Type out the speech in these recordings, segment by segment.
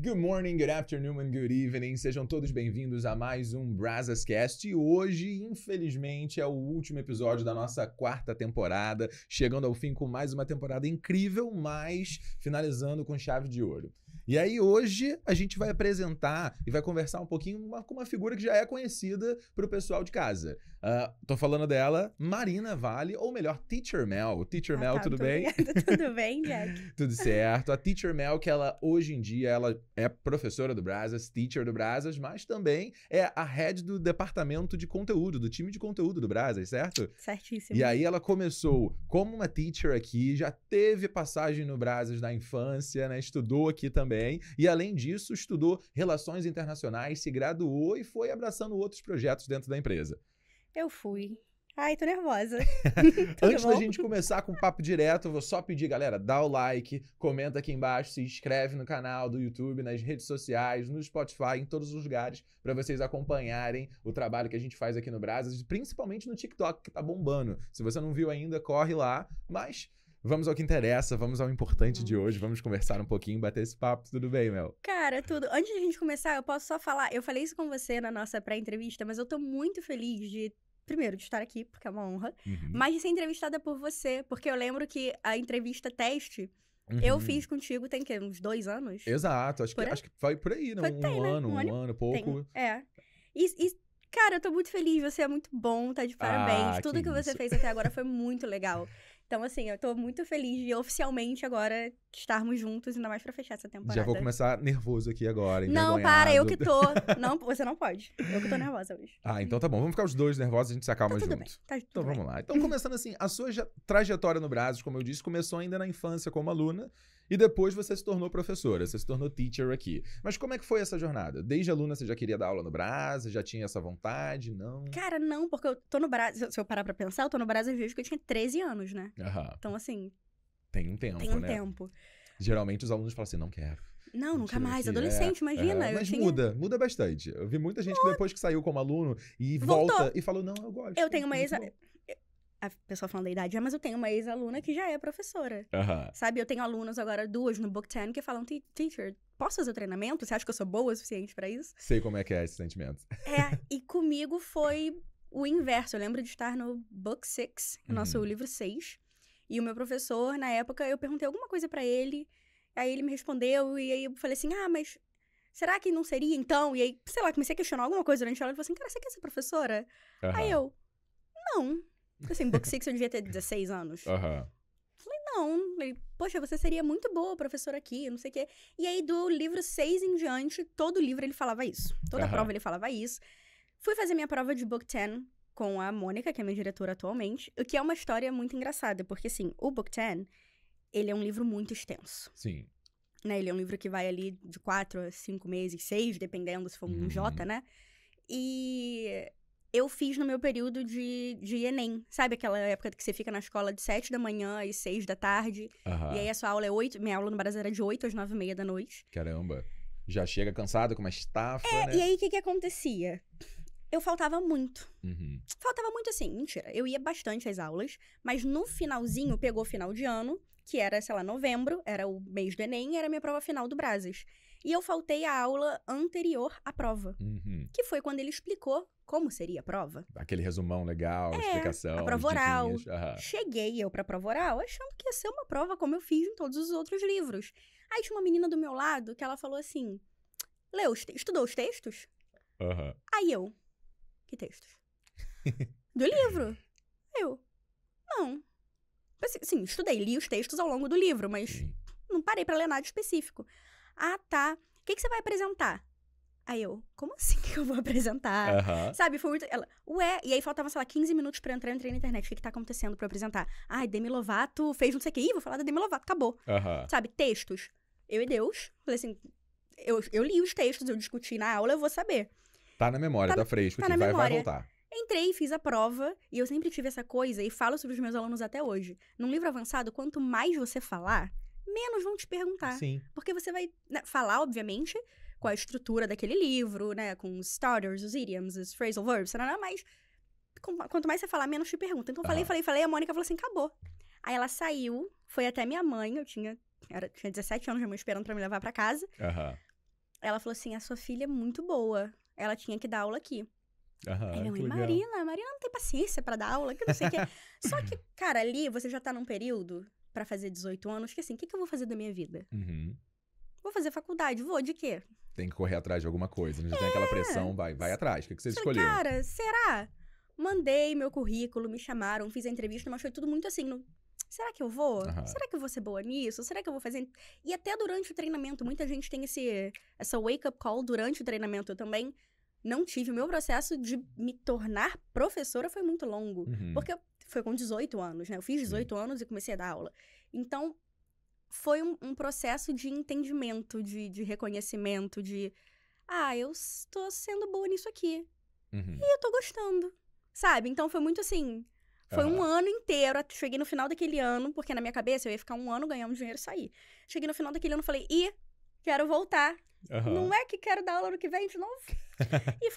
Good morning, good afternoon and good evening. Sejam todos bem-vindos a mais um Brazascast. E hoje, infelizmente, é o último episódio da nossa quarta temporada, chegando ao fim com mais uma temporada incrível, mas finalizando com chave de ouro. E aí hoje a gente vai apresentar e vai conversar um pouquinho com uma figura que já é conhecida para o pessoal de casa. Uh, tô falando dela, Marina Vale, ou melhor, Teacher Mel. Teacher ah, Mel, tá, tudo bem? tudo bem, Jack? tudo certo. A Teacher Mel, que ela hoje em dia ela é professora do Brasas, teacher do Brasas, mas também é a head do departamento de conteúdo, do time de conteúdo do Brasas, certo? Certíssimo. E aí ela começou como uma teacher aqui, já teve passagem no Brasas na infância, né? Estudou aqui também também, e além disso, estudou relações internacionais, se graduou e foi abraçando outros projetos dentro da empresa. Eu fui. Ai, tô nervosa. Antes da gente começar com o papo direto, vou só pedir, galera, dá o like, comenta aqui embaixo, se inscreve no canal do YouTube, nas redes sociais, no Spotify, em todos os lugares, para vocês acompanharem o trabalho que a gente faz aqui no Brasil, principalmente no TikTok, que tá bombando. Se você não viu ainda, corre lá, mas Vamos ao que interessa, vamos ao importante de hoje, uhum. vamos conversar um pouquinho, bater esse papo, tudo bem, Mel? Cara, tudo. Antes de a gente começar, eu posso só falar, eu falei isso com você na nossa pré-entrevista, mas eu tô muito feliz de primeiro, de estar aqui, porque é uma honra, uhum. mas de ser entrevistada por você, porque eu lembro que a entrevista teste uhum. eu fiz contigo tem que uns dois anos? Exato, acho, que, acho que foi por aí, não? Né? Foi, um, tem, né? ano, né? um, ano, um ano, pouco. Tem. É. E, e, cara, eu tô muito feliz, você é muito bom, tá de ah, parabéns. Ah, Tudo que, que você fez até agora foi muito legal. Então, assim, eu tô muito feliz de oficialmente agora estarmos juntos, ainda mais pra fechar essa temporada. Já vou começar nervoso aqui agora. Não, para, eu que tô. Não, você não pode. Eu que tô nervosa hoje. Ah, então tá bom. Vamos ficar os dois nervosos, a gente se tá acalma tá tudo Bem, tá, então vamos lá. Então, começando assim, a sua trajetória no Brasil, como eu disse, começou ainda na infância como aluna. E depois você se tornou professora, você se tornou teacher aqui. Mas como é que foi essa jornada? Desde aluna você já queria dar aula no Brasil, Já tinha essa vontade? Não? Cara, não, porque eu tô no brasil Se eu parar pra pensar, eu tô no e desde que eu tinha 13 anos, né? Aham. Então, assim. Tem um tempo, tem um né? tempo. Geralmente os alunos falam assim: não quero. Não, nunca mais. Aqui. Adolescente, é. imagina. É, mas tinha... muda, muda bastante. Eu vi muita gente que depois que saiu como aluno e Voltou. volta e falou: não, eu gosto. Eu tenho uma ex a pessoa falando da idade, mas eu tenho uma ex-aluna que já é professora. Uhum. Sabe, eu tenho alunos agora, duas no Book 10, que falam, teacher, posso fazer o treinamento? Você acha que eu sou boa o suficiente para isso? Sei como é que é esse sentimento. É, e comigo foi o inverso. Eu lembro de estar no Book 6, uhum. nosso livro 6, e o meu professor, na época, eu perguntei alguma coisa para ele, aí ele me respondeu, e aí eu falei assim, ah, mas será que não seria então? E aí, sei lá, comecei a questionar alguma coisa durante a aula, ele falou assim, cara, você quer ser professora? Uhum. Aí eu, não Assim, Book Six eu devia ter 16 anos. Aham. Uhum. Falei, não. Ele, poxa, você seria muito boa professora aqui, não sei o quê. E aí, do livro 6 em diante, todo livro ele falava isso. Toda uhum. prova ele falava isso. Fui fazer minha prova de Book 10 com a Mônica, que é minha diretora atualmente, o que é uma história muito engraçada, porque, assim, o Book 10, ele é um livro muito extenso. Sim. Né? Ele é um livro que vai ali de quatro a cinco meses, seis, dependendo se for um uhum. J, né? E eu fiz no meu período de, de Enem. Sabe aquela época que você fica na escola de 7 da manhã e 6 da tarde? Uhum. E aí a sua aula é 8. Minha aula no Brasil era de 8 às 9 e meia da noite. Caramba. Já chega cansado, com uma estafa. É, né? E aí o que, que acontecia? Eu faltava muito. Uhum. Faltava muito assim, mentira. Eu ia bastante às aulas, mas no finalzinho, pegou final de ano, que era, sei lá, novembro, era o mês do Enem, era a minha prova final do Brasas. E eu faltei a aula anterior à prova, uhum. que foi quando ele explicou como seria a prova. Aquele resumão legal, é, explicação. A prova oral. Uhum. Cheguei eu pra prova oral achando que ia ser uma prova como eu fiz em todos os outros livros. Aí tinha uma menina do meu lado que ela falou assim: Leu, estudou os textos? Uhum. Aí eu: Que textos? do livro? Eu: Não. Assim, sim, estudei, li os textos ao longo do livro, mas Sim. não parei para ler nada específico. Ah, tá. O que, que você vai apresentar? Aí eu, como assim que eu vou apresentar? Sabe, foi muito. Ela, ué, e aí faltava, sei lá, 15 minutos pra entrar entrar, eu entrei na internet. O que, que tá acontecendo pra eu apresentar? Ai, Demi Lovato fez não sei o que. Ih, vou falar da Demi Lovato, acabou. Sabe, textos. Eu e Deus, falei assim, eu, eu li os textos, eu discuti na aula, eu vou saber. Tá na memória, tá, tá fresco, tá que na vai, memória. vai voltar. Entrei, fiz a prova, e eu sempre tive essa coisa, e falo sobre os meus alunos até hoje. Num livro avançado, quanto mais você falar, menos vão te perguntar. Sim. Porque você vai né, falar, obviamente, com a estrutura daquele livro, né? Com os starters, os idioms, os phrasal verbs, nada mais. Quanto mais você falar, menos te pergunta. Então, eu falei, falei, falei, a Mônica falou assim, acabou. Aí ela saiu, foi até minha mãe, eu tinha, era, tinha 17 anos, minha mãe esperando pra me levar para casa. Uhum. Ela falou assim, a sua filha é muito boa, ela tinha que dar aula aqui. Aham, Aí minha mãe, Marina, Marina não tem paciência para dar aula, que não sei o que. Só que, cara, ali você já tá num período para fazer 18 anos que assim, o que, que eu vou fazer da minha vida? Uhum. Vou fazer faculdade, vou de quê? Tem que correr atrás de alguma coisa, né? Já é. tem aquela é. pressão, vai, vai atrás. O que, que você escolheu? Cara, será? Mandei meu currículo, me chamaram, fiz a entrevista, mas foi tudo muito assim, no... Será que eu vou? Uhum. Será que eu vou ser boa nisso? Será que eu vou fazer. E até durante o treinamento, muita gente tem esse essa wake up call durante o treinamento. também não tive. O meu processo de me tornar professora foi muito longo. Uhum. Porque foi com 18 anos, né? Eu fiz 18 Sim. anos e comecei a dar aula. Então, foi um, um processo de entendimento, de, de, reconhecimento, de... Ah, eu estou sendo boa nisso aqui. Uhum. E eu tô gostando, sabe? Então, foi muito assim... Foi uhum. um ano inteiro, cheguei no final daquele ano, porque na minha cabeça eu ia ficar um ano ganhando dinheiro e sair. Cheguei no final daquele ano e falei, e quero voltar Uhum. Não é que quero dar aula no que vem de novo.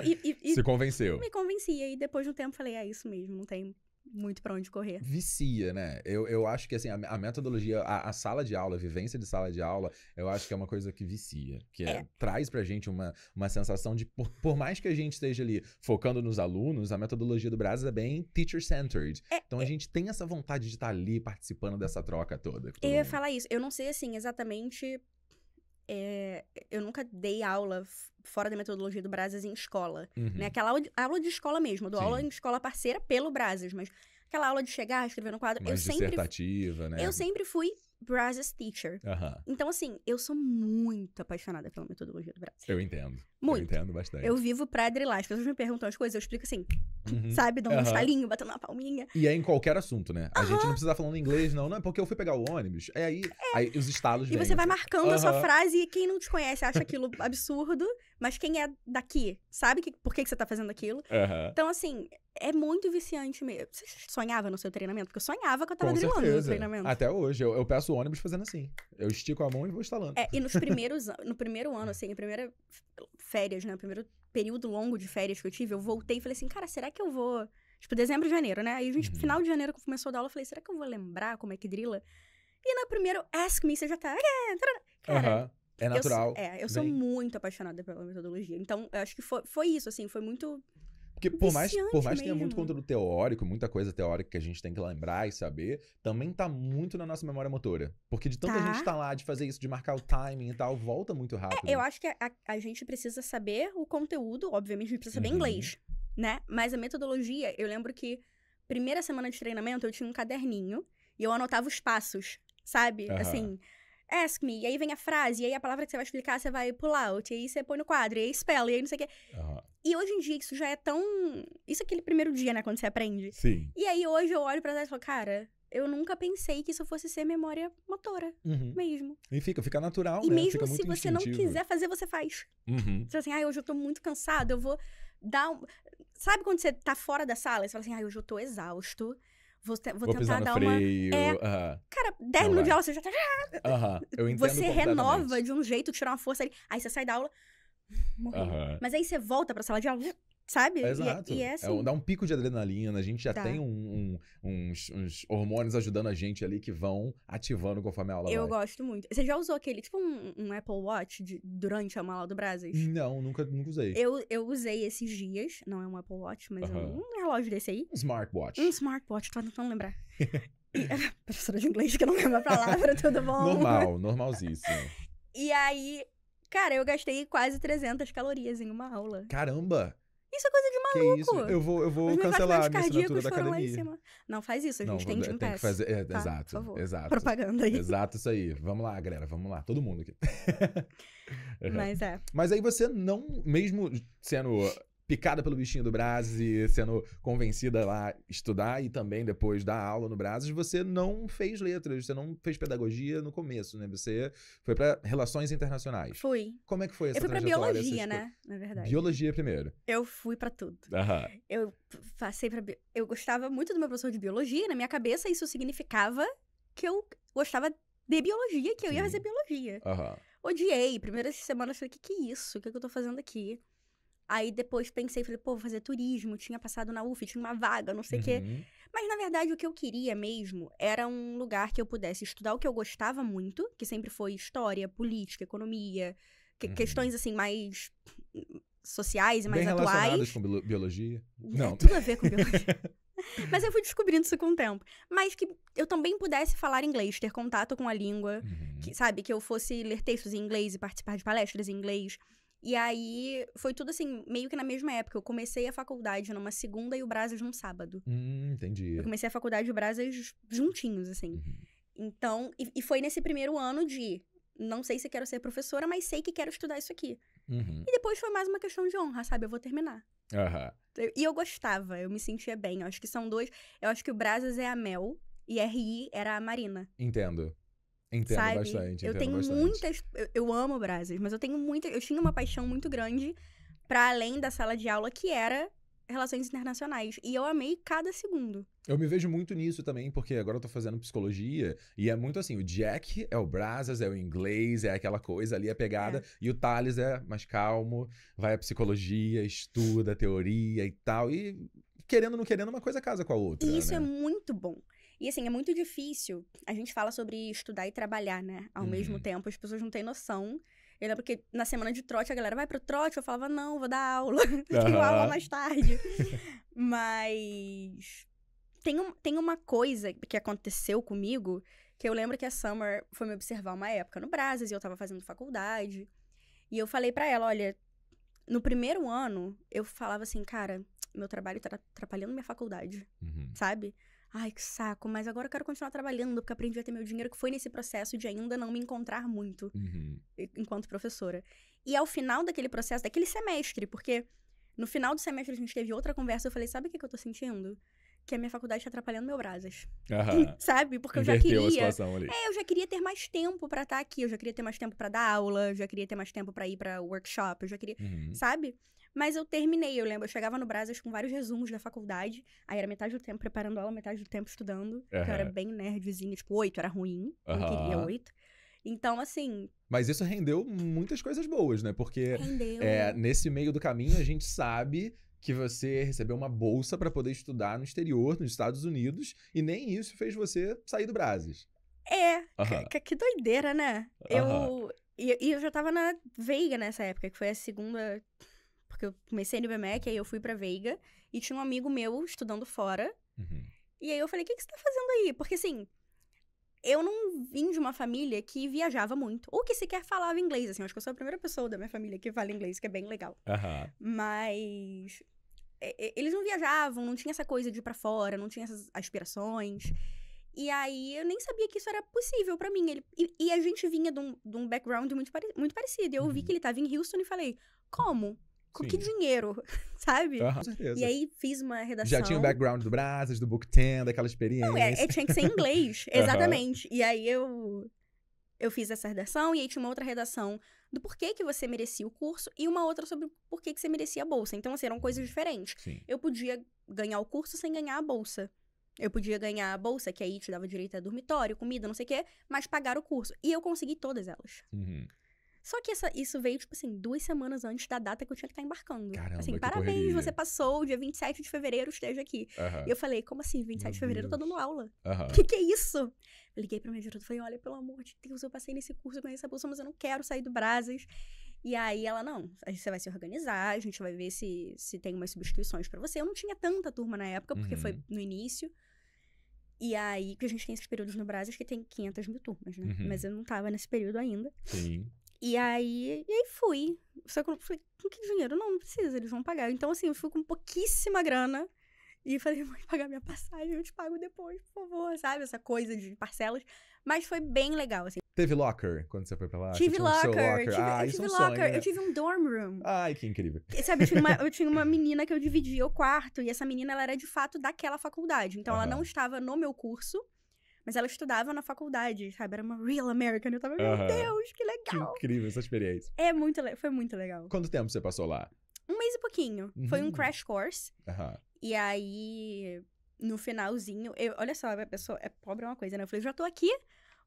e, e, e, Se convenceu. Me convenci. E aí, depois de um tempo, falei: é isso mesmo, não tem muito para onde correr. Vicia, né? Eu, eu acho que assim, a, a metodologia, a, a, sala de aula, a vivência de sala de aula, eu acho que é uma coisa que vicia, que é, é. traz pra gente uma, uma sensação de, por, por, mais que a gente esteja ali focando nos alunos, a metodologia do Brasil é bem teacher-centered. É, então a é. gente tem essa vontade de estar tá ali participando dessa troca toda. Eu ia falar isso. Eu não sei assim exatamente é, eu nunca dei aula fora da metodologia do Brasas em escola. Uhum. Né? Aquela aula de, aula de escola mesmo. Eu dou aula em escola parceira pelo Brasas, mas aquela aula de chegar, escrever no quadro. Mais eu sempre, né? Eu sempre fui Brazos Teacher. Uhum. Então, assim, eu sou muito apaixonada pela metodologia do Brazos. Eu entendo. Muito. Eu entendo bastante. Eu vivo pra drilar. As pessoas me perguntam as coisas, eu explico assim, uhum. sabe? Dando uhum. um estalinho, batendo uma palminha. E é em qualquer assunto, né? A gente não precisa estar falando inglês, não. Não, é porque eu fui pegar o ônibus. É aí, é. aí os estalos E vêm, você vai né? marcando a sua frase e quem não te conhece acha aquilo absurdo, mas quem é daqui sabe que, por que, que você tá fazendo aquilo. Então, assim, é muito viciante mesmo. Você sonhava no seu treinamento? Porque eu sonhava que eu tava Com drilando certeza. no treinamento. Até hoje. Eu, eu peço o ônibus fazendo assim. Eu estico a mão e vou instalando. É, e nos primeiros, no primeiro ano, assim, a primeira férias, né? O primeiro período longo de férias que eu tive, eu voltei e falei assim, cara, será que eu vou. Tipo, dezembro e janeiro, né? Aí, a gente, uhum. final de janeiro, quando começou a dar aula, eu falei, será que eu vou lembrar como é que drila? E na primeira, Ask Me, você já tá. Cara, uhum. É natural. Eu, é, eu Bem... sou é, muito apaixonada pela metodologia. Então, eu acho que foi, foi isso, assim, foi muito porque por mais, por mais que tenha muito conteúdo teórico, muita coisa teórica que a gente tem que lembrar e saber, também tá muito na nossa memória motora. Porque de tanto tá. gente tá lá, de fazer isso, de marcar o timing e tal, volta muito é, rápido. É, eu acho que a, a, gente precisa saber o conteúdo, obviamente a gente precisa saber uhum. inglês, né? Mas a metodologia, eu lembro que primeira semana de treinamento eu tinha um caderninho e eu anotava os passos, sabe? Uhum. Assim, ask me, e aí vem a frase, e aí a palavra que você vai explicar, você vai pull out, e aí você põe no quadro, e aí spell, e aí não sei o quê. Uhum. E hoje em dia isso já é tão. Isso é aquele primeiro dia, né, quando você aprende. Sim. E aí hoje eu olho pra trás e falo, cara, eu nunca pensei que isso fosse ser memória motora uhum. mesmo. E fica, fica natural, e né? mesmo se você instintivo. não quiser fazer, você faz. Uhum. Você assim, ah, hoje eu tô muito cansado, eu vou dar um... Sabe quando você tá fora da sala e você fala assim, ah, hoje eu tô exausto, Vou, te, vou, vou tentar dar freio, uma. É, uh -huh. Cara, 10 minutos de aula você já tá. Uh ah, -huh. Eu entendo você renova de um jeito, tira uma força ali. Aí você sai da aula. Morreu. Uh -huh. Mas aí você volta pra sala de aula. Sabe? É, Exato. E, e é, é assim. É, dá um pico de adrenalina, né? a gente já tá. tem um, um, uns, uns, hormônios ajudando a gente ali que vão ativando conforme a aula Eu vai. gosto muito. Você já usou aquele, tipo um, um Apple Watch de, durante a aula do Brasas? Não, nunca, nunca usei. Eu, eu usei esses dias, não é um Apple Watch, mas é um relógio desse aí. Um smartwatch. Um smartwatch, tô tentando lembrar. professora de inglês que não lembra a palavra, tudo bom? Normal, normalzíssimo. e aí, cara, eu gastei quase 300 calorias em uma aula. Caramba! Isso é coisa de maluco. Que isso? Eu vou, eu vou cancelar a minha assinatura da academia. Não faz isso, a gente não, tem Jim Fazer, é, tá, exato, exato. Propaganda aí. Exato isso aí. Vamos lá, galera, vamos lá, todo mundo aqui. Mas é. Mas aí você não, mesmo sendo picada pelo bichinho do Brás e sendo convencida lá estudar e também depois dar aula no Brás, você não fez letras, você não fez pedagogia no começo, né? Você foi para relações internacionais. Fui. Como é que foi essa Eu fui pra biologia, né? Na verdade. Biologia primeiro. Eu fui para tudo. Aham. Eu passei para eu gostava muito do meu professor de biologia, na minha cabeça isso significava que eu gostava de biologia, que eu Sim. ia fazer biologia. Aham. Odiei. Primeiras semanas eu falei: o que, que é isso? O que, é que eu tô fazendo aqui? Aí depois pensei, falei, pô, vou fazer turismo, tinha passado na UF, tinha uma vaga, não sei o uhum. quê. Mas na verdade o que eu queria mesmo era um lugar que eu pudesse estudar o que eu gostava muito, que sempre foi história, política, economia, que, uhum. questões assim mais sociais e mais Bem atuais. com biologia. É não. É, tudo a ver com biologia. Mas eu fui descobrindo isso com o tempo. Mas que eu também pudesse falar inglês, ter contato com a língua, uhum. que, sabe? Que eu fosse ler textos em inglês e participar de palestras em inglês. E aí foi tudo assim, meio que na mesma época. Eu comecei a faculdade numa segunda e o Brasas num sábado. Hum, entendi. Eu comecei a faculdade e o Brasas juntinhos, assim. Uhum. Então, e, e, foi nesse primeiro ano de não sei se quero ser professora, mas sei que quero estudar isso aqui. Uhum. E depois foi mais uma questão de honra, sabe? Eu vou terminar. Uhum. E eu gostava, eu me sentia bem. Eu acho que são dois. Eu acho que o Brasas é a Mel e RI era a Marina. Entendo. Entendo sabe? bastante. eu entendo tenho bastante. muitas. Eu, eu amo brasas, mas eu tenho muita. Eu tinha uma paixão muito grande para além da sala de aula, que era relações internacionais. E eu amei cada segundo. Eu me vejo muito nisso também, porque agora eu tô fazendo psicologia e é muito assim: o Jack é o Brazas, é o inglês, é aquela coisa ali, a pegada, é. e o Thales é mais calmo, vai a psicologia, estuda teoria e tal, e querendo ou não querendo, uma coisa casa com a outra. E isso né? é muito bom. E assim, é muito difícil. A gente fala sobre estudar e trabalhar, né? Ao uhum. mesmo tempo, as pessoas não têm noção. Eu lembro que na semana de trote a galera vai pro trote, eu falava, não, vou dar aula. Uhum. Tenho aula mais tarde. Mas tem, um, tem uma coisa que aconteceu comigo que eu lembro que a Summer foi me observar uma época no Brasas e eu tava fazendo faculdade. E eu falei para ela, olha, no primeiro ano eu falava assim, cara, meu trabalho tá atrapalhando minha faculdade, uhum. sabe? ai, que saco, mas agora eu quero continuar trabalhando, porque aprendi a ter meu dinheiro, que foi nesse processo de ainda não me encontrar muito uhum. enquanto professora. E ao final daquele processo, daquele semestre, porque no final do semestre a gente teve outra conversa, eu falei, sabe o que, que eu tô sentindo? que a minha faculdade está atrapalhando meu brasas. Sabe? Porque eu já queria. A ali. É, eu já queria ter mais tempo para estar tá aqui, eu já queria ter mais tempo para dar aula, eu já queria ter mais tempo para ir para workshop, eu já queria, uhum. sabe? Mas eu terminei, eu lembro. Eu chegava no Brasas com vários resumos da faculdade. Aí era metade do tempo preparando aula, metade do tempo estudando. Uhum. eu era bem nerdzinha, tipo, oito era ruim. Uhum. Eu queria oito. Então, assim. Mas isso rendeu muitas coisas boas, né? Porque rendeu. É, nesse meio do caminho a gente sabe que você recebeu uma bolsa para poder estudar no exterior, nos Estados Unidos, e nem isso fez você sair do Brasis. É, uhum. que, que, doideira, né? Uhum. Eu, e, eu já tava na Veiga nessa época, que foi a segunda, porque eu comecei no IBMEC, aí eu fui pra Veiga, e tinha um amigo meu estudando fora. Uhum. E aí eu falei, o que, que você tá fazendo aí? Porque assim, eu não vim de uma família que viajava muito, ou que sequer falava inglês, assim, acho que eu sou a primeira pessoa da minha família que fala inglês, que é bem legal. Uhum. Mas eles não viajavam, não tinha essa coisa de ir pra fora, não tinha essas aspirações. E aí eu nem sabia que isso era possível para mim. Ele, e, e, a gente vinha de um, de um background muito, pare, muito parecido. Eu uhum. vi que ele tava em Houston e falei, como? com Sim. que dinheiro, sabe? Uhum, com E aí fiz uma redação. Já tinha o um background do Brasas, do Book Ten, daquela experiência. Não, é, é, tinha que ser em inglês, exatamente. Uhum. E aí eu eu fiz essa redação e aí tinha uma outra redação do porquê que você merecia o curso e uma outra sobre porquê que você merecia a bolsa. Então, assim, eram coisas uhum. diferentes. Sim. Eu podia ganhar o curso sem ganhar a bolsa. Eu podia ganhar a bolsa, que aí te dava direito a dormitório, comida, não sei o quê, mas pagar o curso. E eu consegui todas elas. Uhum. Só que essa, isso veio, tipo assim, duas semanas antes da data que eu tinha que estar tá embarcando. Caramba, assim, parabéns, correria. você passou, dia 27 de fevereiro esteja aqui. E eu falei, como assim, 27 Meu de fevereiro Deus. eu tô dando aula? o Que que é isso? Eu liguei pra minha diretora e falei, olha, pelo amor de Deus, eu passei nesse curso, conheço essa bolsa, mas eu não quero sair do Brasas. E aí ela, não, a gente vai se organizar, a gente vai ver se, se tem umas substituições para você. Eu não tinha tanta turma na época, porque foi uhum. no início. E aí, porque a gente tem esses períodos no Brasas que tem 500 mil turmas, né? Uhum. Mas eu não tava nesse período ainda. Sim. E aí, e aí fui. Só que eu falei, com que dinheiro? Não, não precisa, eles vão pagar. Então, assim, eu fui com pouquíssima grana. E falei, vou pagar minha passagem, eu te pago depois, por favor, sabe? Essa coisa de parcelas. Mas foi bem legal, assim. Teve locker quando você foi pra lá? Tive locker. locker. Tive, ah, eu é tive é um locker. Sonho, né? Eu tive um dorm room. Ai, que incrível. E, sabe, eu tinha, uma, eu tinha uma menina que eu dividia o quarto. E essa menina, ela era de fato daquela faculdade. Então, ela não estava no meu curso. Mas ela estudava na faculdade, sabe? Era uma real American. Eu tava, meu Deus, que legal. Que incrível essa experiência. É muito, foi muito legal. Quanto tempo você passou lá? Um mês e pouquinho. Uhum. Foi um uhum. crash course. Uhum. E aí, no finalzinho, eu, olha só, a pessoa é pobre é uma coisa, né? Eu falei, já tô aqui,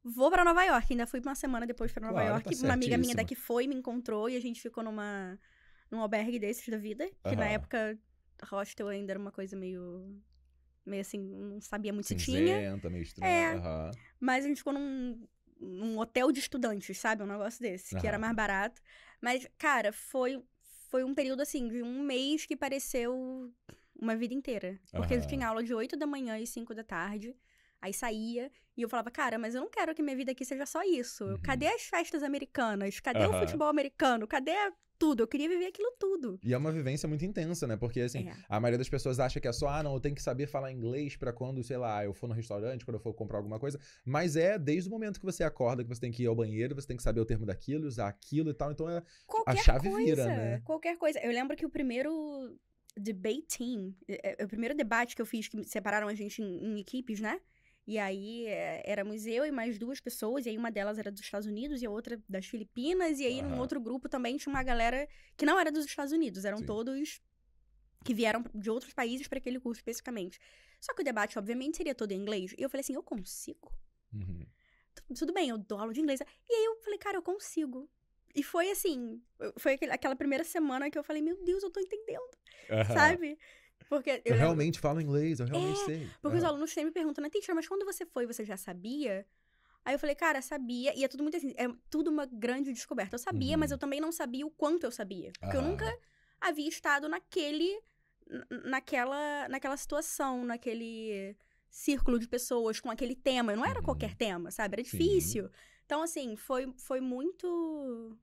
vou para Nova York. Ainda fui uma semana depois para Nova claro, York. Tá uma amiga minha daqui foi, me encontrou e a gente ficou numa num albergue desses da vida, que uhum. na época hostel ainda era uma coisa meio meio assim, não sabia muito Cinzenta, se tinha. meio estranho, É, uhum. Mas a gente ficou num, num, hotel de estudantes, sabe? Um negócio desse, uhum. que era mais barato. Mas, cara, foi, foi um período, assim, de um mês que pareceu uma vida inteira. Porque uhum. eu tinha aula de 8 da manhã e 5 da tarde. Aí saía e eu falava, cara, mas eu não quero que minha vida aqui seja só isso. Uhum. Cadê as festas americanas? Cadê o futebol americano? Cadê tudo. Eu queria viver aquilo tudo. E é uma vivência muito intensa, né? Porque, assim, é. a maioria das pessoas acha que é só, ah, não, eu tenho que saber falar inglês para quando, sei lá, eu for no restaurante, quando eu for comprar alguma coisa. Mas é desde o momento que você acorda que você tem que ir ao banheiro, você tem que saber o termo daquilo, usar aquilo e tal. Então, é, a chave coisa, vira, né? Qualquer coisa. Eu lembro que o primeiro debate team, eh, eh, o primeiro debate que eu fiz, que separaram a gente em, em equipes, né? E aí é, éramos eu e mais duas pessoas, e aí uma delas era dos Estados Unidos e a outra das Filipinas, e aí uhum. num outro grupo também tinha uma galera que não era dos Estados Unidos, eram Sim. todos que vieram de outros países para aquele curso especificamente. Só que o debate, obviamente, seria todo em inglês. E eu falei assim: eu consigo? Uhum. Tudo bem, eu dou aula de inglês. Né? E aí eu falei, cara, eu consigo. E foi assim, foi aquela primeira semana que eu falei, meu Deus, eu tô entendendo, uhum. sabe? Porque eu, eu realmente falo inglês, eu realmente é, sei. Porque é. os alunos sempre me perguntam, né, teacher, mas quando você foi, você já sabia? Aí eu falei, cara, sabia. E é tudo muito assim, é tudo uma grande descoberta. Eu sabia, uhum. mas eu também não sabia o quanto eu sabia. Porque ah. eu nunca havia estado naquele, naquela, naquela situação, naquele círculo de pessoas com aquele tema. Não era uhum. qualquer tema, sabe? Era difícil. Sim. Então, assim, foi, foi muito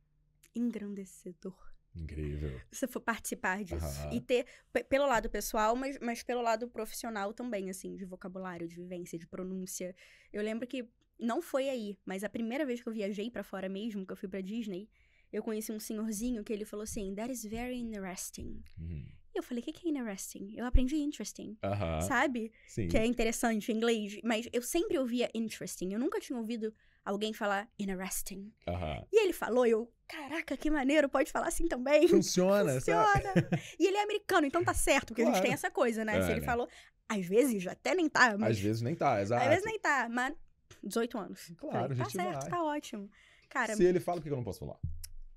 engrandecedor. Incrível. Você for participar disso. E ter, pelo lado pessoal, mas, mas pelo lado profissional também, assim, de vocabulário, de vivência, de pronúncia. Eu lembro que não foi aí, mas a primeira vez que eu viajei para fora mesmo, que eu fui para Disney, eu conheci um senhorzinho que ele falou assim: That is very interesting. Uhum. E eu falei: O que, que é interesting? Eu aprendi interesting. Sabe? Sim. Que é interessante em inglês. Mas eu sempre ouvia interesting. Eu nunca tinha ouvido alguém falar interesting. Uhum. E ele falou, eu, caraca, que maneiro, pode falar assim também. Funciona, Funciona. Sabe? E ele é americano, então tá certo, porque claro. a gente tem essa coisa, né? É, Se ele é, né? falou, às vezes até nem tá. Mas... Às vezes nem tá, exato. Às vezes nem tá, mas 18 anos. Claro, Falei, Tá certo, vai. tá ótimo. Cara, Se ele fala, por que eu não posso falar?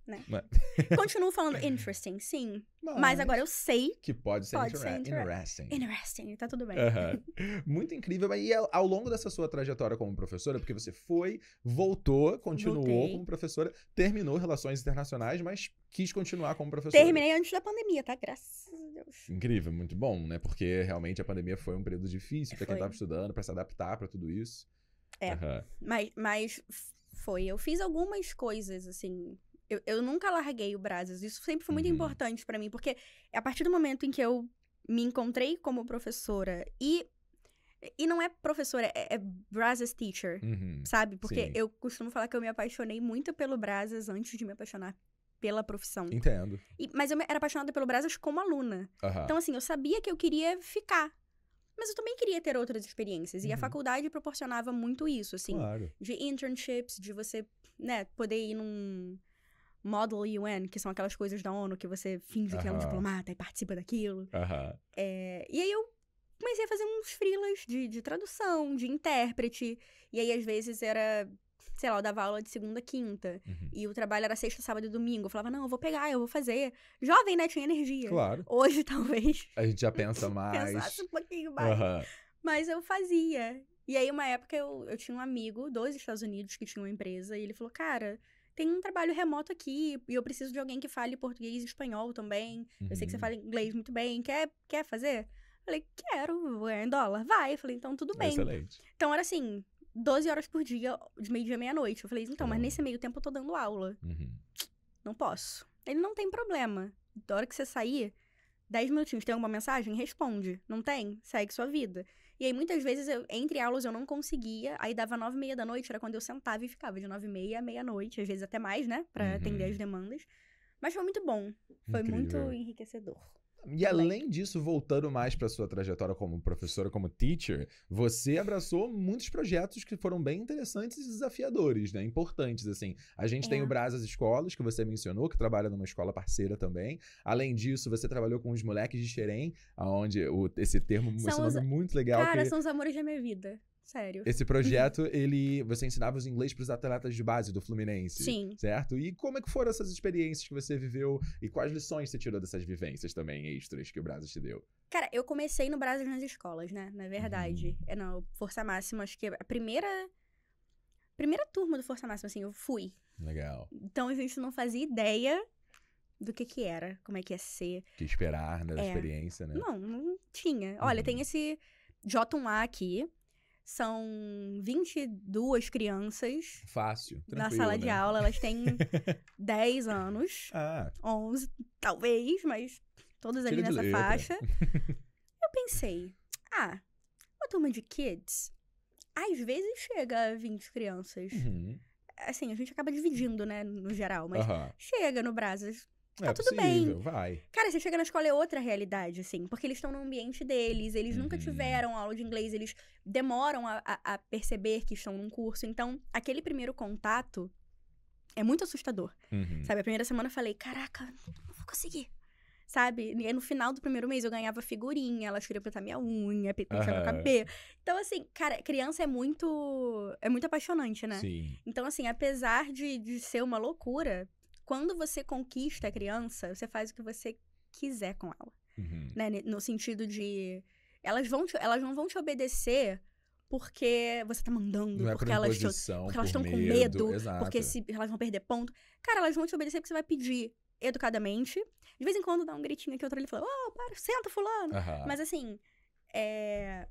né? Mas... Continuo falando interesting, sim. Mas... mas, agora eu sei que pode ser, pode ser interesting. Interesting, tá tudo bem. Uh -huh. Muito incrível. E ao longo dessa sua trajetória como professora, porque você foi, voltou, continuou Voltei. como professora, terminou relações internacionais, mas quis continuar como professora. Terminei antes da pandemia, tá? Graças a Deus. Incrível, muito bom, né? Porque realmente a pandemia foi um período difícil para quem tava estudando, para se adaptar para tudo isso. É, mas, mas foi. Eu fiz algumas coisas, assim, eu, eu nunca larguei o Brasas. Isso sempre foi muito uhum. importante para mim, porque a partir do momento em que eu me encontrei como professora e. E não é professora, é, é Teacher, uhum. sabe? Porque Sim. eu costumo falar que eu me apaixonei muito pelo Brazas antes de me apaixonar pela profissão. Entendo. E, mas eu era apaixonada pelo Brazas como aluna. Uhum. Então, assim, eu sabia que eu queria ficar. Mas eu também queria ter outras experiências. Uhum. E a uhum. faculdade proporcionava muito isso, assim. Claro. De internships, de você, né, poder ir num, Model UN, que são aquelas coisas da ONU que você finge uh -huh. que é um diplomata e participa daquilo. Uh -huh. é, e aí eu comecei a fazer uns freelas de, de tradução, de intérprete. E aí, às vezes, era sei lá, eu dava aula de segunda a quinta. Uhum. E o trabalho era sexta, sábado e domingo. Eu falava, não, eu vou pegar, eu vou fazer. Jovem, né? Tinha energia. Claro. Hoje, talvez. A gente já pensa mais. Pensasse um pouquinho mais. Mas eu fazia. E aí, uma época, eu, eu tinha um amigo dos Estados Unidos que tinha uma empresa. E ele falou, cara, tem um trabalho remoto aqui e eu preciso de alguém que fale português e espanhol também. Uhum. Eu sei que você uhum. fala inglês muito bem. Quer, quer fazer? falei, quero, vou ganhar em dólar. Vai. falei, então tudo bem. Excelente. Então era assim, 12 horas por dia, de meio-dia à meia-noite. Eu falei, então, mas nesse meio tempo eu tô dando aula. Uhum. Não posso. Ele não tem problema. Da hora que você sair, 10 minutinhos, tem alguma mensagem? Responde. Não tem? Segue sua vida. E aí, muitas vezes, eu, entre aulas eu não conseguia, aí dava nove e meia da noite, era quando eu sentava e ficava de nove e meia à meia-noite, às vezes até mais, né? Pra uhum. atender as demandas. Mas foi muito bom. Foi Incrível. muito enriquecedor. E além disso, voltando mais para sua trajetória como professora, como teacher, você abraçou muitos projetos que foram bem interessantes e desafiadores, né? Importantes, assim. A gente é. tem o é. Brasas Escolas, que você mencionou, que trabalha numa escola parceira também. Além disso, você trabalhou com os moleques de Xerém, onde o, esse termo, são esse nome os... É muito legal. Cara, que... são os amores da minha vida. Sério. Esse projeto, ele. Você ensinava os inglês para os atletas de base do Fluminense. Sim. Certo? E como é que foram essas experiências que você viveu e quais lições você tirou dessas vivências também extras que o Brasil te deu? Cara, eu comecei no Brasil nas escolas, né? Na verdade. Uhum. É, não, Força Máxima, acho que a primeira. Primeira turma do Força Máxima, assim, eu fui. Legal. Então a gente não fazia ideia do que que era, como é que ia ser. Que esperar, na né, Da é. experiência, né? Não, não tinha. Olha, uhum. tem esse J1A aqui são 22 crianças. Fácil. Na sala né? de aula, elas têm 10 anos. Ah. 11, talvez, mas todas ali nessa letra. faixa. Eu pensei, ah, uma turma de kids, às vezes chega a 20 crianças. Uhum. Assim, a gente acaba dividindo, né, no geral, mas uhum. chega no Brasas é tá tudo possível, bem. vai. Cara, você chega na escola é outra realidade, assim, porque eles estão no ambiente deles, eles uhum. nunca tiveram aula de inglês, eles demoram a, a, a, perceber que estão num curso. Então, aquele primeiro contato é muito assustador. Uhum. Sabe, a primeira semana eu falei, caraca, não vou conseguir. Sabe? E no final do primeiro mês eu ganhava figurinha, elas queriam pintar minha unha, pintar uhum. meu cabelo. Então, assim, cara, criança é muito. é muito apaixonante, né? Sim. Então, assim, apesar de, de ser uma loucura, quando você conquista a criança, você faz o que você quiser com ela. Uhum. Né? No sentido de. Elas, vão te, elas não vão te obedecer porque você tá mandando, não é porque, é elas estão porque elas estão com medo, Exato. porque se elas vão perder ponto. Cara, elas vão te obedecer porque você vai pedir educadamente. De vez em quando dá um gritinho aqui, outro ali fala, ô, oh, para, senta fulano. Uhum. Mas assim, é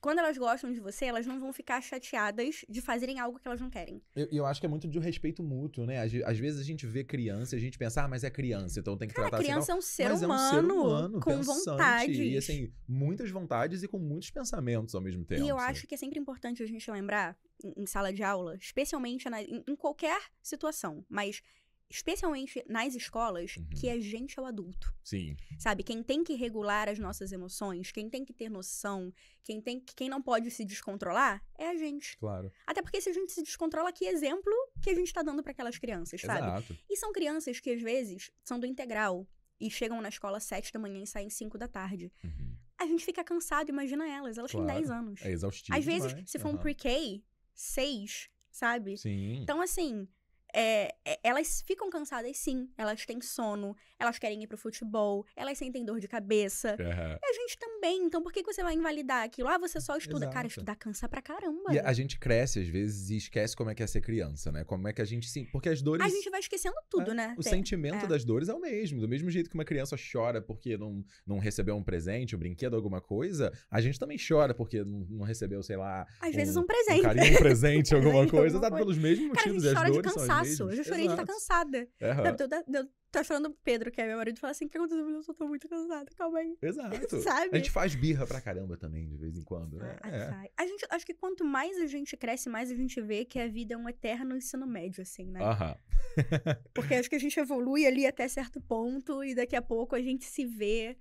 quando elas gostam de você, elas não vão ficar chateadas de fazerem algo que elas não querem. Eu, eu acho que é muito de um respeito mútuo, né? Às, às, vezes a gente vê criança e a gente pensa, ah, mas é criança, então tem que Cara, tratar criança assim. criança é um ser humano, é um ser humano com vontade E assim, muitas vontades e com muitos pensamentos ao mesmo tempo. E eu assim. acho que é sempre importante a gente lembrar, em, em sala de aula, especialmente na, em, em qualquer situação, mas especialmente nas escolas, uhum. que é a gente é o adulto. Sim. Sabe, quem tem que regular as nossas emoções, quem tem que ter noção, quem tem quem não pode se descontrolar é a gente. Claro. Até porque se a gente se descontrola, que exemplo que a gente está dando para aquelas crianças, sabe? Exato. E são crianças que às vezes são do integral e chegam na escola às da manhã e saem cinco da tarde. Uhum. A gente fica cansado, imagina elas, elas claro. têm 10 anos. É exaustivo. Às demais. vezes, se for uhum. um pre-K, seis, sabe? Sim. Então assim, é, é, elas ficam cansadas sim, elas têm sono, elas querem ir pro futebol, elas sentem dor de cabeça. Uhum. E a gente também tá bem, então por que você vai invalidar aquilo? Ah, você só estuda. Exato. Cara, estudar cansa pra caramba. E a gente cresce, às vezes, e esquece como é que é ser criança, né? Como é que a gente sim. Porque as dores. A gente vai esquecendo tudo, é, né? O sentimento é. das dores é o mesmo. Do mesmo jeito que uma criança chora porque não, não recebeu um presente, um brinquedo, alguma coisa, a gente também chora porque não, não recebeu, sei lá. Às um, vezes um presente. Um carinho, um presente, alguma coisa. Exato, pelos mesmos motivos. Cara, a gente chora de cansaço. Eu já chorei Exato. de estar cansada. É. Deu, tá chorando do Pedro, que é meu marido, e fala assim: o que tá aconteceu? Eu só tô muito cansado, calma aí. Exato. Sabe? A gente faz birra pra caramba também, de vez em quando, né? é. A gente, acho que quanto mais a gente cresce, mais a gente vê que a vida é um eterno ensino médio, assim, né? Aham. Porque acho que a gente evolui ali até certo ponto e daqui a pouco a gente se vê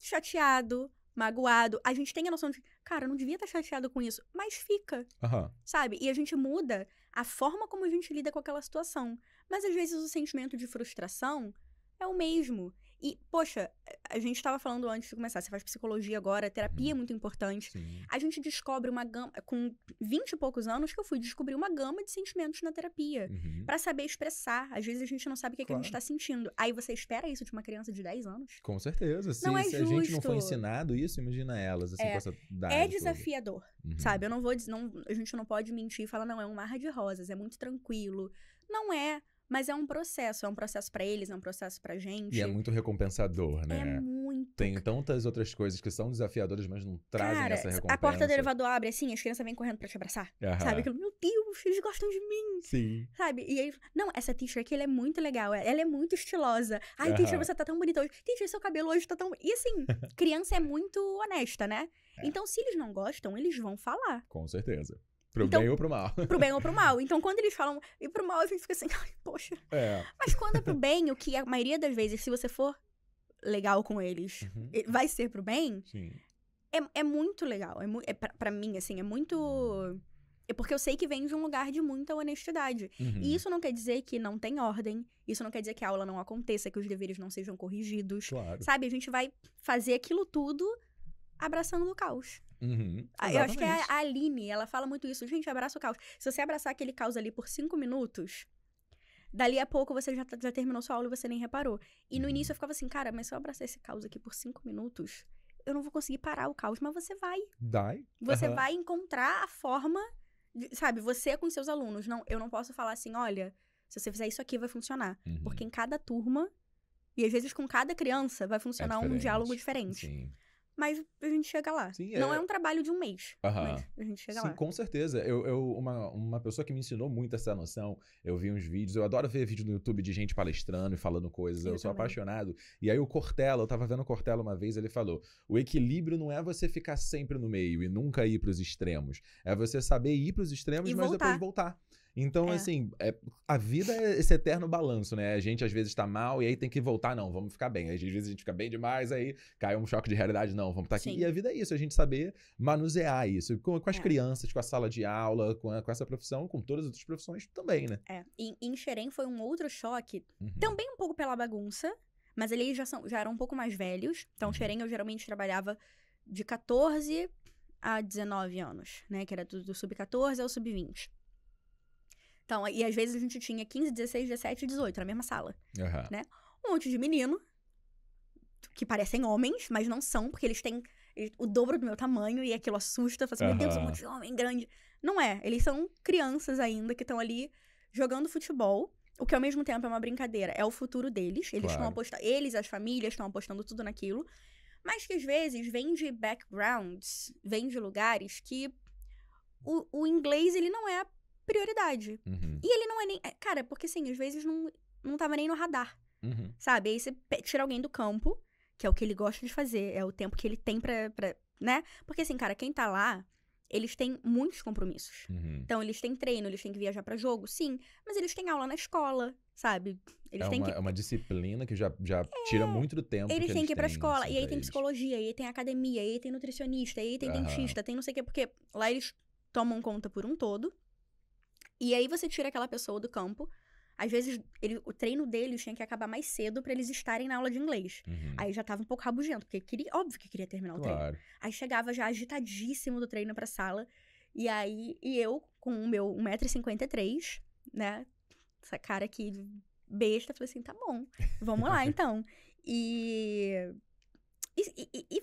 chateado, magoado. A gente tem a noção de, cara, eu não devia estar tá chateado com isso, mas fica. Sabe? E a gente muda a forma como a gente lida com aquela situação. Mas às vezes o sentimento de frustração é o mesmo. E, poxa, a gente estava falando antes de começar, você faz psicologia agora, terapia é uhum. muito importante. Sim. A gente descobre uma gama, com 20 e poucos anos que eu fui descobrir uma gama de sentimentos na terapia, uhum. para saber expressar. Às vezes a gente não sabe o que, claro. é que a gente está sentindo. Aí você espera isso de uma criança de 10 anos? Com certeza, é se justo. a gente não foi ensinado isso, imagina elas, assim, é, com essa É desafiador, uhum. sabe? Eu não vou, não, a gente não pode mentir e falar, não, é um mar de rosas, é muito tranquilo. Não é. Mas é um processo, é um processo para eles, é um processo pra gente. E é muito recompensador, né? É muito. Tem tantas outras coisas que são desafiadoras, mas não trazem Cara, essa recompensa. A porta do elevador abre assim, as crianças vêm correndo pra te abraçar. Aham. Sabe? Aquilo, meu Deus, eles gostam de mim. Sim. Sabe? E aí, não, essa t-shirt aqui, ela é muito legal, é, ela é muito estilosa. Ai, t-shirt, você tá tão bonita hoje. T-shirt, seu cabelo hoje tá tão. E assim, criança é muito honesta, né? É. Então, se eles não gostam, eles vão falar. Com certeza. Pro então, bem ou pro mal. Pro bem ou pro mal. Então, quando eles falam e pro mal, a gente fica assim, ai, poxa. É. Mas quando é pro bem, o que a maioria das vezes, se você for legal com eles, uhum. vai ser pro bem, Sim. É, é muito legal. É, é para mim, assim, é muito. É porque eu sei que vem de um lugar de muita honestidade. Uhum. E isso não quer dizer que não tem ordem, isso não quer dizer que a aula não aconteça, que os deveres não sejam corrigidos. Claro. Sabe? A gente vai fazer aquilo tudo abraçando o caos. Uhum, ah, eu acho que é a Aline, ela fala muito isso. Gente, abraça o caos. Se você abraçar aquele caos ali por cinco minutos, dali a pouco você já, já terminou sua aula e você nem reparou. E no uhum. início eu ficava assim, cara, mas se eu abraçar esse caos aqui por cinco minutos, eu não vou conseguir parar o caos. Mas você vai. Dai. Você uhum. vai encontrar a forma, de, sabe, você com seus alunos. Não, eu não posso falar assim, olha, se você fizer isso aqui vai funcionar. Porque uhum. em cada turma, e às vezes com cada criança, vai funcionar é um diálogo diferente. Sim mas a gente chega lá. Sim, é... Não é um trabalho de um mês, uhum. mas a gente chega Sim, lá. com certeza. Eu, eu, uma, uma pessoa que me ensinou muito essa noção, eu vi uns vídeos, eu adoro ver vídeo no YouTube de gente palestrando e falando coisas, eu, eu sou apaixonado. E aí o Cortella, eu tava vendo o Cortella uma vez, ele falou, o equilíbrio não é você ficar sempre no meio e nunca ir para os extremos, é você saber ir para os extremos, e mas voltar. depois voltar. Então, é. assim, é, a vida é esse eterno balanço, né? A gente às vezes tá mal e aí tem que voltar, não, vamos ficar bem. Às vezes a gente fica bem demais, aí cai um choque de realidade, não, vamos estar tá aqui. Sim. E a vida é isso, a gente saber manusear isso com, com as é. crianças, com a sala de aula, com, a, com, essa profissão, com todas as outras profissões também, né? É. E em Xerém foi um outro choque, uhum. também um pouco pela bagunça, mas eles já, são, já eram um pouco mais velhos. Então, uhum. Xerém eu geralmente trabalhava de 14 a 19 anos, né? Que era do, do sub-14 ao sub-20. Então, e às vezes a gente tinha 15, 16, 17, 18 na mesma sala, uhum. né? Um monte de menino que parecem homens, mas não são, porque eles têm o dobro do meu tamanho e aquilo assusta, fala assim, uhum. meu Deus, um monte de homem grande. Não é, eles são crianças ainda que estão ali jogando futebol, o que ao mesmo tempo é uma brincadeira, é o futuro deles, eles estão claro. apostando, eles, as famílias estão apostando tudo naquilo, mas que às vezes vem de backgrounds, vem de lugares que o, o inglês ele não é prioridade. Uhum. E ele não é nem. É, cara, porque assim, às vezes não, não tava nem no radar. Uhum. Sabe? Aí você tira alguém do campo, que é o que ele gosta de fazer, é o tempo que ele tem pra. pra né? Porque assim, cara, quem tá lá, eles têm muitos compromissos. Uhum. Então, eles têm treino, eles têm que viajar para jogo, sim, mas eles têm aula na escola, sabe? Eles é, têm uma, que... é uma disciplina que já, já é... tira muito do tempo. Eles têm que ir pra escola, assim, e aí tem psicologia, e aí tem academia, e aí tem nutricionista, e aí tem dentista, tem não sei o quê, porque lá eles tomam conta por um todo. E aí você tira aquela pessoa do campo. Às vezes, ele, o treino deles tinha que acabar mais cedo para eles estarem na aula de inglês. Uhum. Aí já tava um pouco rabugento, porque queria, óbvio que queria terminar o treino. Aí chegava já agitadíssimo do treino pra sala. E aí, e eu, com o meu 1,53m, né? Essa cara aqui besta, falei assim: tá bom, vamos lá então. E, e, e, e.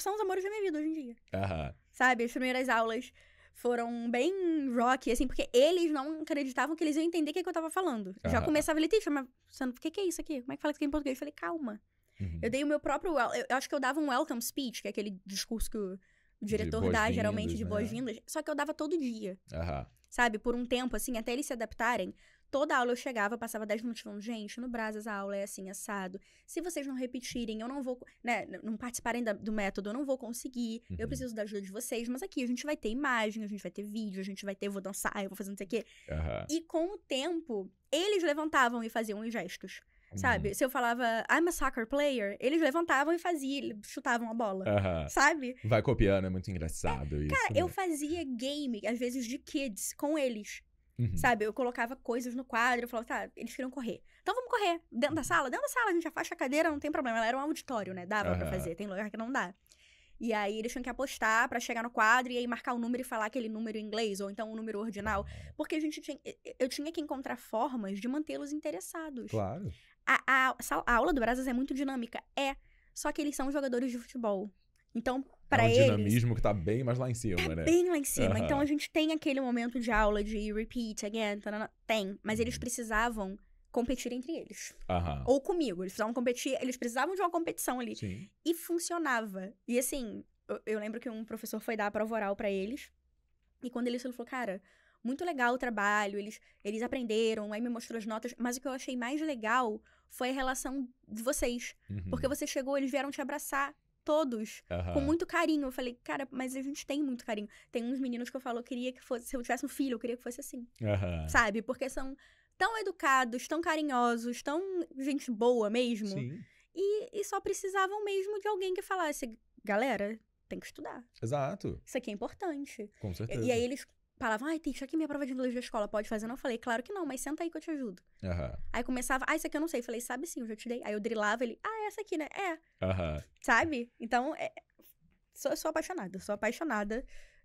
são os amores da minha vida hoje em dia. Uhum. Sabe? As primeiras aulas foram bem rock, assim, porque eles não acreditavam que eles iam entender o que, é que eu tava falando. Ah. Já começava ele, mas o que, que é isso aqui? Como é que fala isso aqui em português? Eu falei, calma. Uhum. Eu dei o meu próprio. Eu, eu, acho que eu dava um welcome speech, que é aquele discurso que o diretor dá, geralmente, de né? boas-vindas. Né? Só que eu dava todo dia. Sabe? Por um tempo, assim, até eles se adaptarem. Toda aula eu chegava, eu passava 10 minutos falando, gente, no Brasas a aula é assim, assado. Se vocês não repetirem, eu não vou, né, não participarem da, do método, eu não vou conseguir, uhum. eu preciso da ajuda de vocês, mas aqui a gente vai ter imagem, a gente vai ter vídeo, a gente vai ter, vou dançar, eu vou fazer não sei o quê. Uhum. E com o tempo, eles levantavam e faziam os gestos. Sabe? Uhum. Se eu falava, I'm a soccer player, eles levantavam e faziam, chutavam a bola. Sabe? Vai copiando, é muito engraçado é, isso. Cara, né? eu fazia game, às vezes de kids, com eles. Uhum. Sabe? Eu colocava coisas no quadro, eu falava, tá, eles queriam correr. Então vamos correr. Dentro da uhum. sala? Dentro da sala, a gente afasta a cadeira, não tem problema. Ela era um auditório, né? Dava uhum. pra fazer. Tem lugar que não dá. E aí eles tinham que apostar para chegar no quadro e aí marcar o número e falar aquele número em inglês, ou então um número ordinal. Porque a gente tinha. Eu tinha que encontrar formas de mantê-los interessados. Claro. A, a, a aula do Brasas é muito dinâmica. É. Só que eles são jogadores de futebol. Então, para é um eles. dinamismo que tá bem mais lá em cima, tá né? Bem lá em cima. Uhum. Então a gente tem aquele momento de aula de repeat again, tarana, tem, mas eles uhum. precisavam competir entre eles. Uhum. Ou comigo, eles precisavam competir, eles precisavam de uma competição ali. Sim. E funcionava. E assim, eu, eu, lembro que um professor foi dar a prova oral para eles. E quando ele falou, cara, muito legal o trabalho, eles, eles aprenderam, aí me mostrou as notas, mas o que eu achei mais legal foi a relação de vocês. Uhum. Porque você chegou, eles vieram te abraçar, todos com muito carinho. Eu falei, cara, mas a gente tem muito carinho. Tem uns meninos que eu falo, eu queria que fosse, se eu tivesse um filho, eu queria que fosse assim. Sabe? Porque são tão educados, tão carinhosos, tão gente boa mesmo. Sim. E, e só precisavam mesmo de alguém que falasse, galera, tem que estudar. Exato. Isso aqui é importante. Com certeza. E, e aí eles falava, ai, tem isso aqui minha prova de inglês da escola, pode fazer? Não, eu falei, claro que não, mas senta aí que eu te ajudo. Uhum. Aí começava, ah, isso aqui eu não sei. Eu falei, sabe sim, eu já te dei. Aí eu drilava ele, ah, essa aqui, né? É. Uhum. Sabe? Então, é, sou, sou apaixonada, sou apaixonada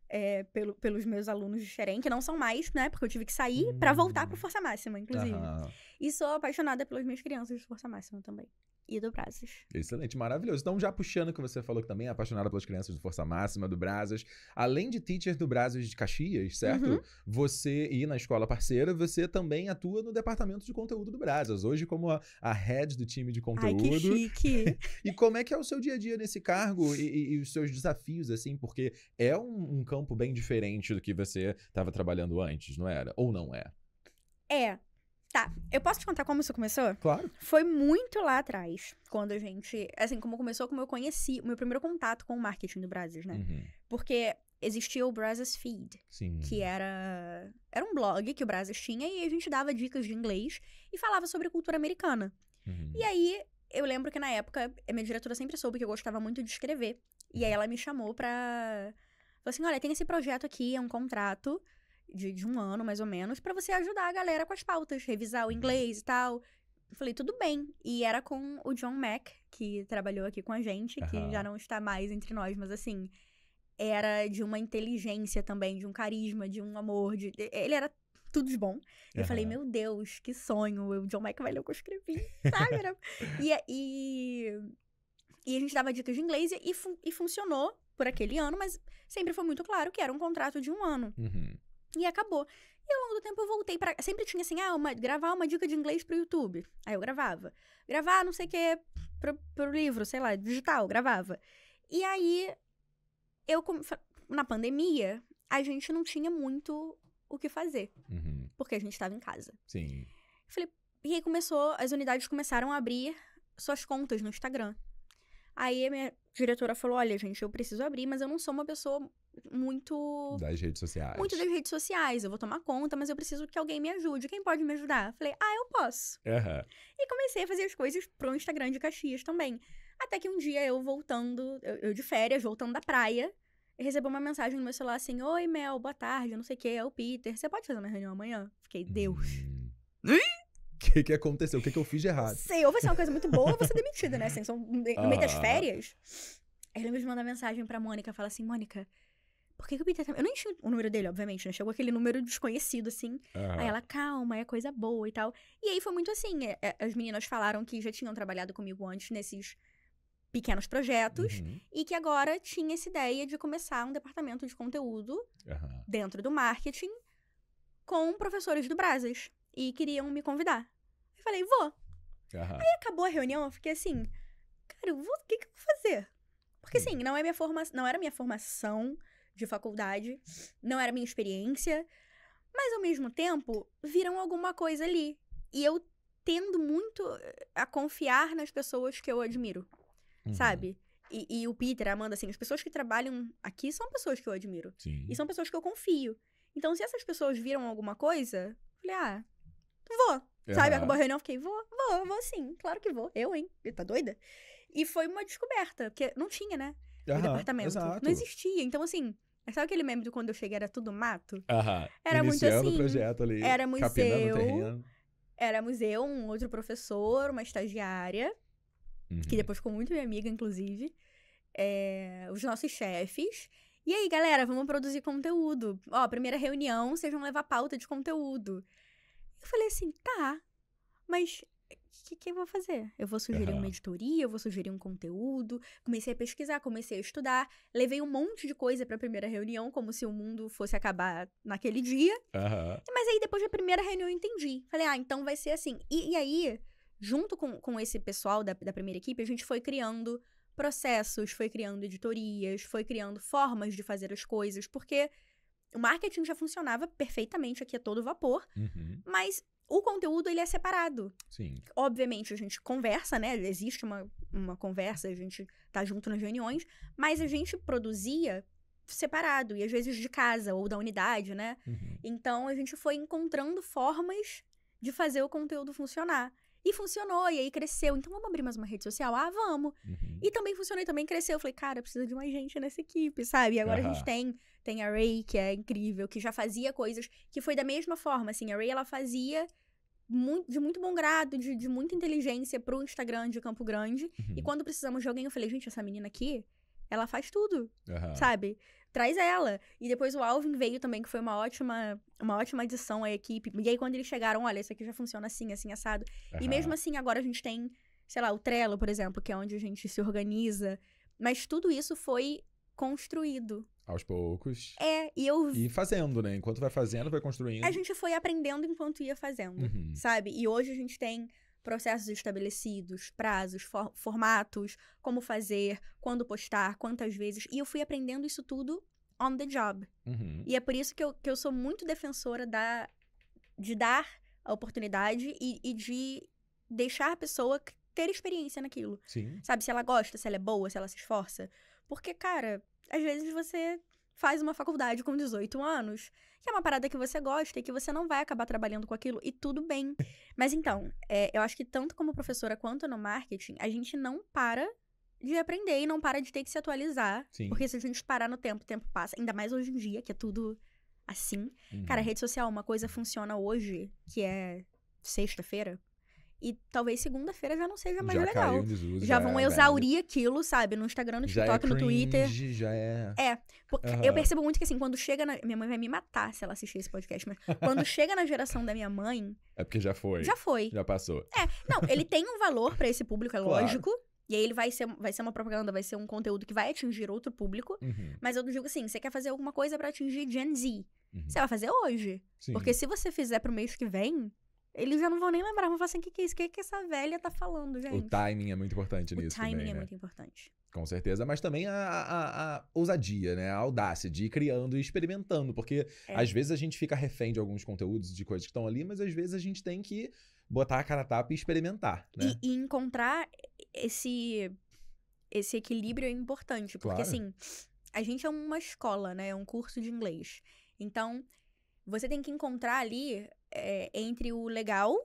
é, pelo, pelos meus alunos de Xerém, que não são mais, né? Porque eu tive que sair uhum. para voltar pro hum. Força Máxima, inclusive. Uhum. E sou apaixonada pelas minhas crianças de Força Máxima também e do Brazos. Excelente, maravilhoso. Então, já puxando o que você falou que também é apaixonada pelas crianças do Força Máxima, do Brazos, além de teacher do Brazos de Caxias, certo? Uhum. Você e na escola parceira, você também atua no departamento de conteúdo do Brazos, hoje como a, a head do time de conteúdo. Ai, que chique! e como é que é o seu dia a dia nesse cargo e, e, e os seus desafios, assim, porque é um, um campo bem diferente do que você estava trabalhando antes, não era? Ou não é? É, Tá, eu posso te contar como isso começou? Claro. Foi muito lá atrás, quando a gente. Assim, como começou, como eu conheci, o meu primeiro contato com o marketing do Brasil, né? Uhum. Porque existia o Brazos Feed, Sim. que era era um blog que o Brazos tinha e a gente dava dicas de inglês e falava sobre cultura americana. Uhum. E aí eu lembro que na época a minha diretora sempre soube que eu gostava muito de escrever e aí uhum. ela me chamou para falou assim, olha tem esse projeto aqui é um contrato de, de um ano, mais ou menos, para você ajudar a galera com as pautas, revisar o uhum. inglês e tal. Eu falei, tudo bem. E era com o John Mack, que trabalhou aqui com a gente, uhum. que já não está mais entre nós, mas assim, era de uma inteligência também, de um carisma, de um amor. De... Ele era tudo de bom. Eu falei, meu Deus, que sonho. O John Mack vai ler o que eu escrevi, sabe? Era... e, e, e, a gente dava dicas de inglês e, e, fun e funcionou por aquele ano, mas sempre foi muito claro que era um contrato de um ano. Uhum. E acabou. E ao longo do tempo eu voltei para Sempre tinha assim, ah, uma... gravar uma dica de inglês pro YouTube. Aí eu gravava. Gravar não sei o que pro, pro livro, sei lá, digital, gravava. E aí, eu, na pandemia, a gente não tinha muito o que fazer. Uhum. Porque a gente estava em casa. Sim. Falei, e aí começou, as unidades começaram a abrir suas contas no Instagram. Aí a minha diretora falou: Olha, gente, eu preciso abrir, mas eu não sou uma pessoa muito. Das redes sociais. Muito das redes sociais. Eu vou tomar conta, mas eu preciso que alguém me ajude. Quem pode me ajudar? Falei: Ah, eu posso. Uhum. E comecei a fazer as coisas pro Instagram de Caxias também. Até que um dia eu voltando, eu, eu de férias, voltando da praia, recebi uma mensagem no meu celular assim: Oi, Mel, boa tarde, não sei o que, é o Peter. Você pode fazer uma reunião amanhã? Fiquei, Deus. Hum. que, que aconteceu? O que, que eu fiz de errado? Sei, ou vai ser uma coisa muito boa ou vou ser demitida, né? Assim, no meio das ah. férias. Aí ele me manda mensagem pra Mônica, fala assim, Mônica, por que, que o Peter tá... Eu não enchi o número dele, obviamente, né? Chegou aquele número desconhecido, assim. Uhum. Aí ela, calma, é coisa boa e tal. E aí foi muito assim. É, é, as meninas falaram que já tinham trabalhado comigo antes nesses pequenos projetos uhum. e que agora tinha essa ideia de começar um departamento de conteúdo uhum. dentro do marketing com professores do Brasas e queriam me convidar falei, vou. Uhum. Aí acabou a reunião, eu fiquei assim, cara, o que, que eu vou fazer? Porque assim, não, é minha forma, não era minha formação de faculdade, não era minha experiência, mas ao mesmo tempo viram alguma coisa ali. E eu tendo muito a confiar nas pessoas que eu admiro, uhum. sabe? E, e, o Peter, a Amanda, assim, as pessoas que trabalham aqui são pessoas que eu admiro. Sim. E são pessoas que eu confio. Então, se essas pessoas viram alguma coisa, eu falei, ah, vou. Uhum. Sabe? Acabou a reunião, fiquei, vou, vou, vou sim, claro que vou. Eu, hein? Tá doida? E foi uma descoberta, porque não tinha, né? Uhum, o departamento. Exato. Não existia. Então, assim, Sabe aquele meme de quando eu cheguei era tudo mato? Aham. Era Iniciando muito assim. O projeto ali, era museu. Era museu, um outro professor, uma estagiária, uhum. que depois ficou muito minha amiga, inclusive. É, os nossos chefes. E aí, galera, vamos produzir conteúdo. Ó, primeira reunião, vocês vão levar pauta de conteúdo. Eu falei assim, tá, mas o que, que, eu vou fazer? Eu vou sugerir uhum. uma editoria, eu vou sugerir um conteúdo. Comecei a pesquisar, comecei a estudar. Levei um monte de coisa para a primeira reunião, como se o mundo fosse acabar naquele dia. Uhum. Mas aí, depois da primeira reunião, eu entendi. Falei, ah, então vai ser assim. E, e aí, junto com, com esse pessoal da, da primeira equipe, a gente foi criando processos, foi criando editorias, foi criando formas de fazer as coisas, porque o marketing já funcionava perfeitamente aqui a todo vapor, uhum. mas o conteúdo ele é separado. Sim. Obviamente a gente conversa, né? Existe uma, uma conversa, a gente tá junto nas reuniões, mas a gente produzia separado e às vezes de casa ou da unidade, né? Uhum. Então a gente foi encontrando formas de fazer o conteúdo funcionar. E funcionou, e aí cresceu. Então vamos abrir mais uma rede social? Ah, vamos. Uhum. E também funcionou e também cresceu. Eu falei, cara, precisa de mais gente nessa equipe, sabe? E agora uhum. a gente tem, tem a Ray, que é incrível, que já fazia coisas que foi da mesma forma, assim, a Ray ela fazia muito, de muito bom grado, de, de muita inteligência pro Instagram de Campo Grande. Uhum. E quando precisamos de alguém, eu falei, gente, essa menina aqui, ela faz tudo, sabe? traz ela. E depois o Alvin veio também, que foi uma ótima, uma ótima adição à equipe. E aí, quando eles chegaram, olha, isso aqui já funciona assim, assim, assado. Uhum. E mesmo assim, agora a gente tem, sei lá, o Trello, por exemplo, que é onde a gente se organiza. Mas tudo isso foi construído. Aos poucos. É, e eu. E fazendo, né? Enquanto vai fazendo, vai construindo. A gente foi aprendendo enquanto ia fazendo, uhum. sabe? E hoje a gente tem processos estabelecidos, prazos, for formatos, como fazer, quando postar, quantas vezes. E eu fui aprendendo isso tudo on the job. Uhum. E é por isso que eu, que eu sou muito defensora da, de dar a oportunidade e, e de deixar a pessoa ter experiência naquilo. Sim. Sabe, se ela gosta, se ela é boa, se ela se esforça. Porque, cara, às vezes você faz uma faculdade com 18 anos, que é uma parada que você gosta e que você não vai acabar trabalhando com aquilo, e tudo bem. Mas então, é, eu acho que tanto como professora quanto no marketing, a gente não para de aprender e não para de ter que se atualizar. Sim. Porque se a gente parar no tempo, o tempo passa. Ainda mais hoje em dia, que é tudo assim. Uhum. Cara, rede social, é uma coisa funciona hoje, que é sexta-feira. E talvez segunda-feira já não seja mais já legal. Desuso, já, já, vão é exaurir aquilo, sabe? No Instagram, no é TikTok, é cringe, no Twitter. Já é. É. Uhum. Eu percebo muito que assim, quando chega na. Minha mãe vai me matar se ela assistir esse podcast, mas quando chega na geração da minha mãe. É porque já foi. Já foi. Já passou. É. Não, ele tem um valor para esse público, é claro. lógico. E aí ele vai ser, vai ser uma propaganda, vai ser um conteúdo que vai atingir outro público. Uhum. Mas eu digo assim, você quer fazer alguma coisa para atingir Gen Z. Uhum. Você vai fazer hoje. Sim. Porque se você fizer pro mês que vem, eles já não vão nem lembrar, vão falar assim: o que, que é isso? O que, que essa velha tá falando, gente? O timing é muito importante o nisso. O timing também, é né? muito importante. Com certeza, mas também a, a, a, ousadia, né? A audácia de ir criando e experimentando. Porque é. às vezes a gente fica refém de alguns conteúdos, de coisas que estão ali, mas às vezes a gente tem que botar a cara a tapa e experimentar. Né? E, e encontrar esse, esse equilíbrio é importante. Porque claro. assim, a gente é uma escola, né? É um curso de inglês. Então, você tem que encontrar ali eh, entre o legal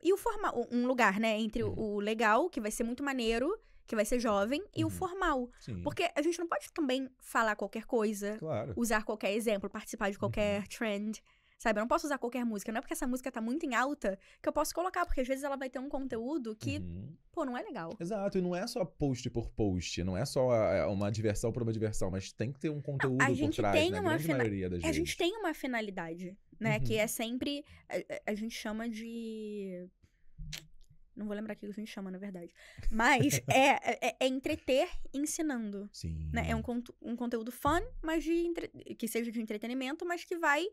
e o formal. Um lugar, né? Entre uhum. o legal, que vai ser muito maneiro, que vai ser jovem, e o uhum. formal. Sim. Porque a gente não pode também falar qualquer coisa, claro. usar qualquer exemplo, participar de qualquer uhum. trend. Sabe, eu não posso usar qualquer música. Não é porque essa música tá muito em alta que eu posso colocar, porque às vezes ela vai ter um conteúdo que, uhum. pô, não é legal. Exato, e não é só post por post, não é só uma diversão por uma diversão, mas tem que ter um conteúdo não, a gente por trás, tem né? uma fina... maioria das a vezes. A gente tem uma finalidade né? Uhum. Que é sempre. A, eh, eh, a, gente chama de. Não vou lembrar o que a gente chama, na verdade. Mas é, é, é, entreter ensinando. Sim. Né? É um, um conteúdo fun, mas de entre... que seja de entretenimento, mas que vai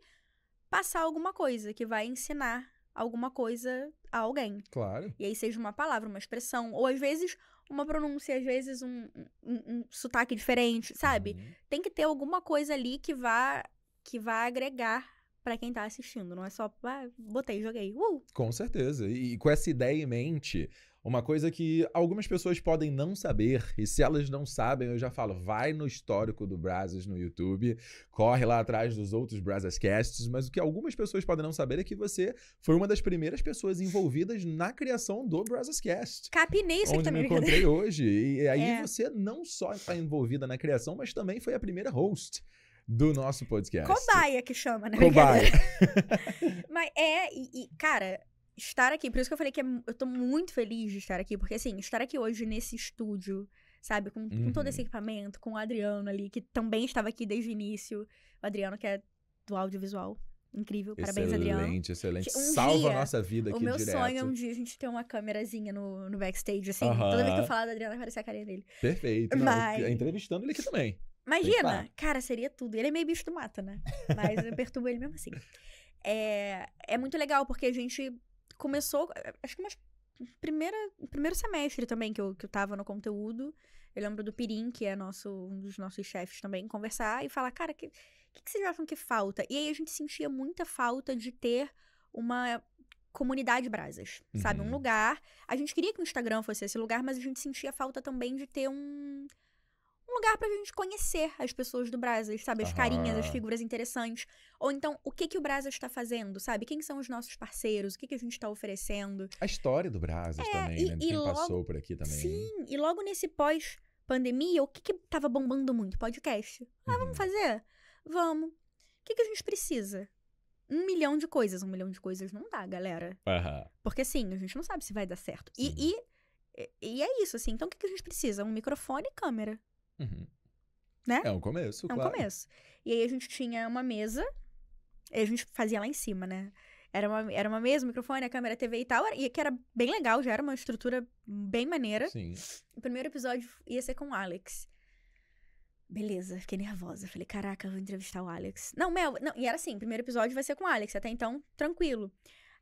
passar alguma coisa, que vai ensinar alguma coisa a alguém. Claro. E aí seja uma palavra, uma expressão, ou às vezes uma pronúncia, às vezes um, um, um sotaque diferente, sabe? Uhum. Tem que ter alguma coisa ali que vá que vá agregar para quem tá assistindo. Não é só, ah, botei, joguei. Uh! Com certeza. E, com essa ideia em mente, uma coisa que algumas pessoas podem não saber, e se elas não sabem, eu já falo, vai no histórico do Brazos no YouTube, corre lá atrás dos outros Brazascasts, mas o que algumas pessoas podem não saber é que você foi uma das primeiras pessoas envolvidas na criação do Brazascast. Capinei isso onde aqui também. me encontrei hoje. E aí é. você não só está envolvida na criação, mas também foi a primeira host do nosso podcast. Cobaia que chama, né? Cobaia. Mas é, e, e, cara, estar aqui, por isso que eu falei que é, eu tô muito feliz de estar aqui, porque assim, estar aqui hoje nesse estúdio, sabe, com, uhum. com todo esse uhum. equipamento, com o Adriano ali, que também estava aqui desde o início. O Adriano, que é do audiovisual. Incrível, parabéns, excelente, Adriano. Excelente, excelente. Um Salva dia, a nossa vida aqui direto. O meu direto. sonho é um dia a gente ter uma câmerazinha no, no backstage, assim. Uh -huh. Toda vez que eu falar do Adriano, vai aparecer a carinha dele. Perfeito. Mas... Não, entrevistando ele aqui também. Imagina! Cara, seria tudo. Ele é meio bicho do mato, né? Mas eu perturbo ele mesmo assim. É, é muito legal, porque a gente começou. Acho que umas primeira, primeiro semestre também que eu, que eu tava no conteúdo, eu lembro do Pirim, que é nosso, um dos nossos chefes também, conversar e falar, cara, o que, que, que, vocês acham que falta? E aí a gente sentia muita falta de ter uma comunidade brasas, uhum. sabe? Um uhum. lugar. A gente queria que o Instagram fosse esse lugar, mas a gente sentia falta também de ter um um lugar pra gente conhecer as pessoas do Brasil, sabe? As carinhas, as figuras interessantes. Ou então, o que que o Brasil está fazendo, sabe? Quem são os nossos parceiros? O que que a gente está oferecendo? A história do Brasil É, também, e- né? e Quem logo- passou por aqui também. Sim, e logo nesse pós-pandemia, o que que tava bombando muito? Podcast. Ah, Uhum. vamos fazer? Vamos. O que que a gente precisa? Um milhão de coisas. Um milhão de coisas não dá, galera. Porque assim, a gente não sabe se vai dar certo. E, Sim. e, e é isso, assim. Então o que que a gente precisa? Um microfone e câmera. Uhum. Né? É um começo, É um claro. começo. E aí a gente tinha uma mesa, a gente fazia lá em cima, né? Era uma, era uma mesa, microfone, a câmera, a TV e tal, e que era bem legal, já era uma estrutura bem maneira. Sim. O primeiro episódio ia ser com o Alex. Beleza, fiquei nervosa. Falei, caraca, vou entrevistar o Alex. Não, Mel, não, e era assim, primeiro episódio vai ser com o Alex, até então, tranquilo.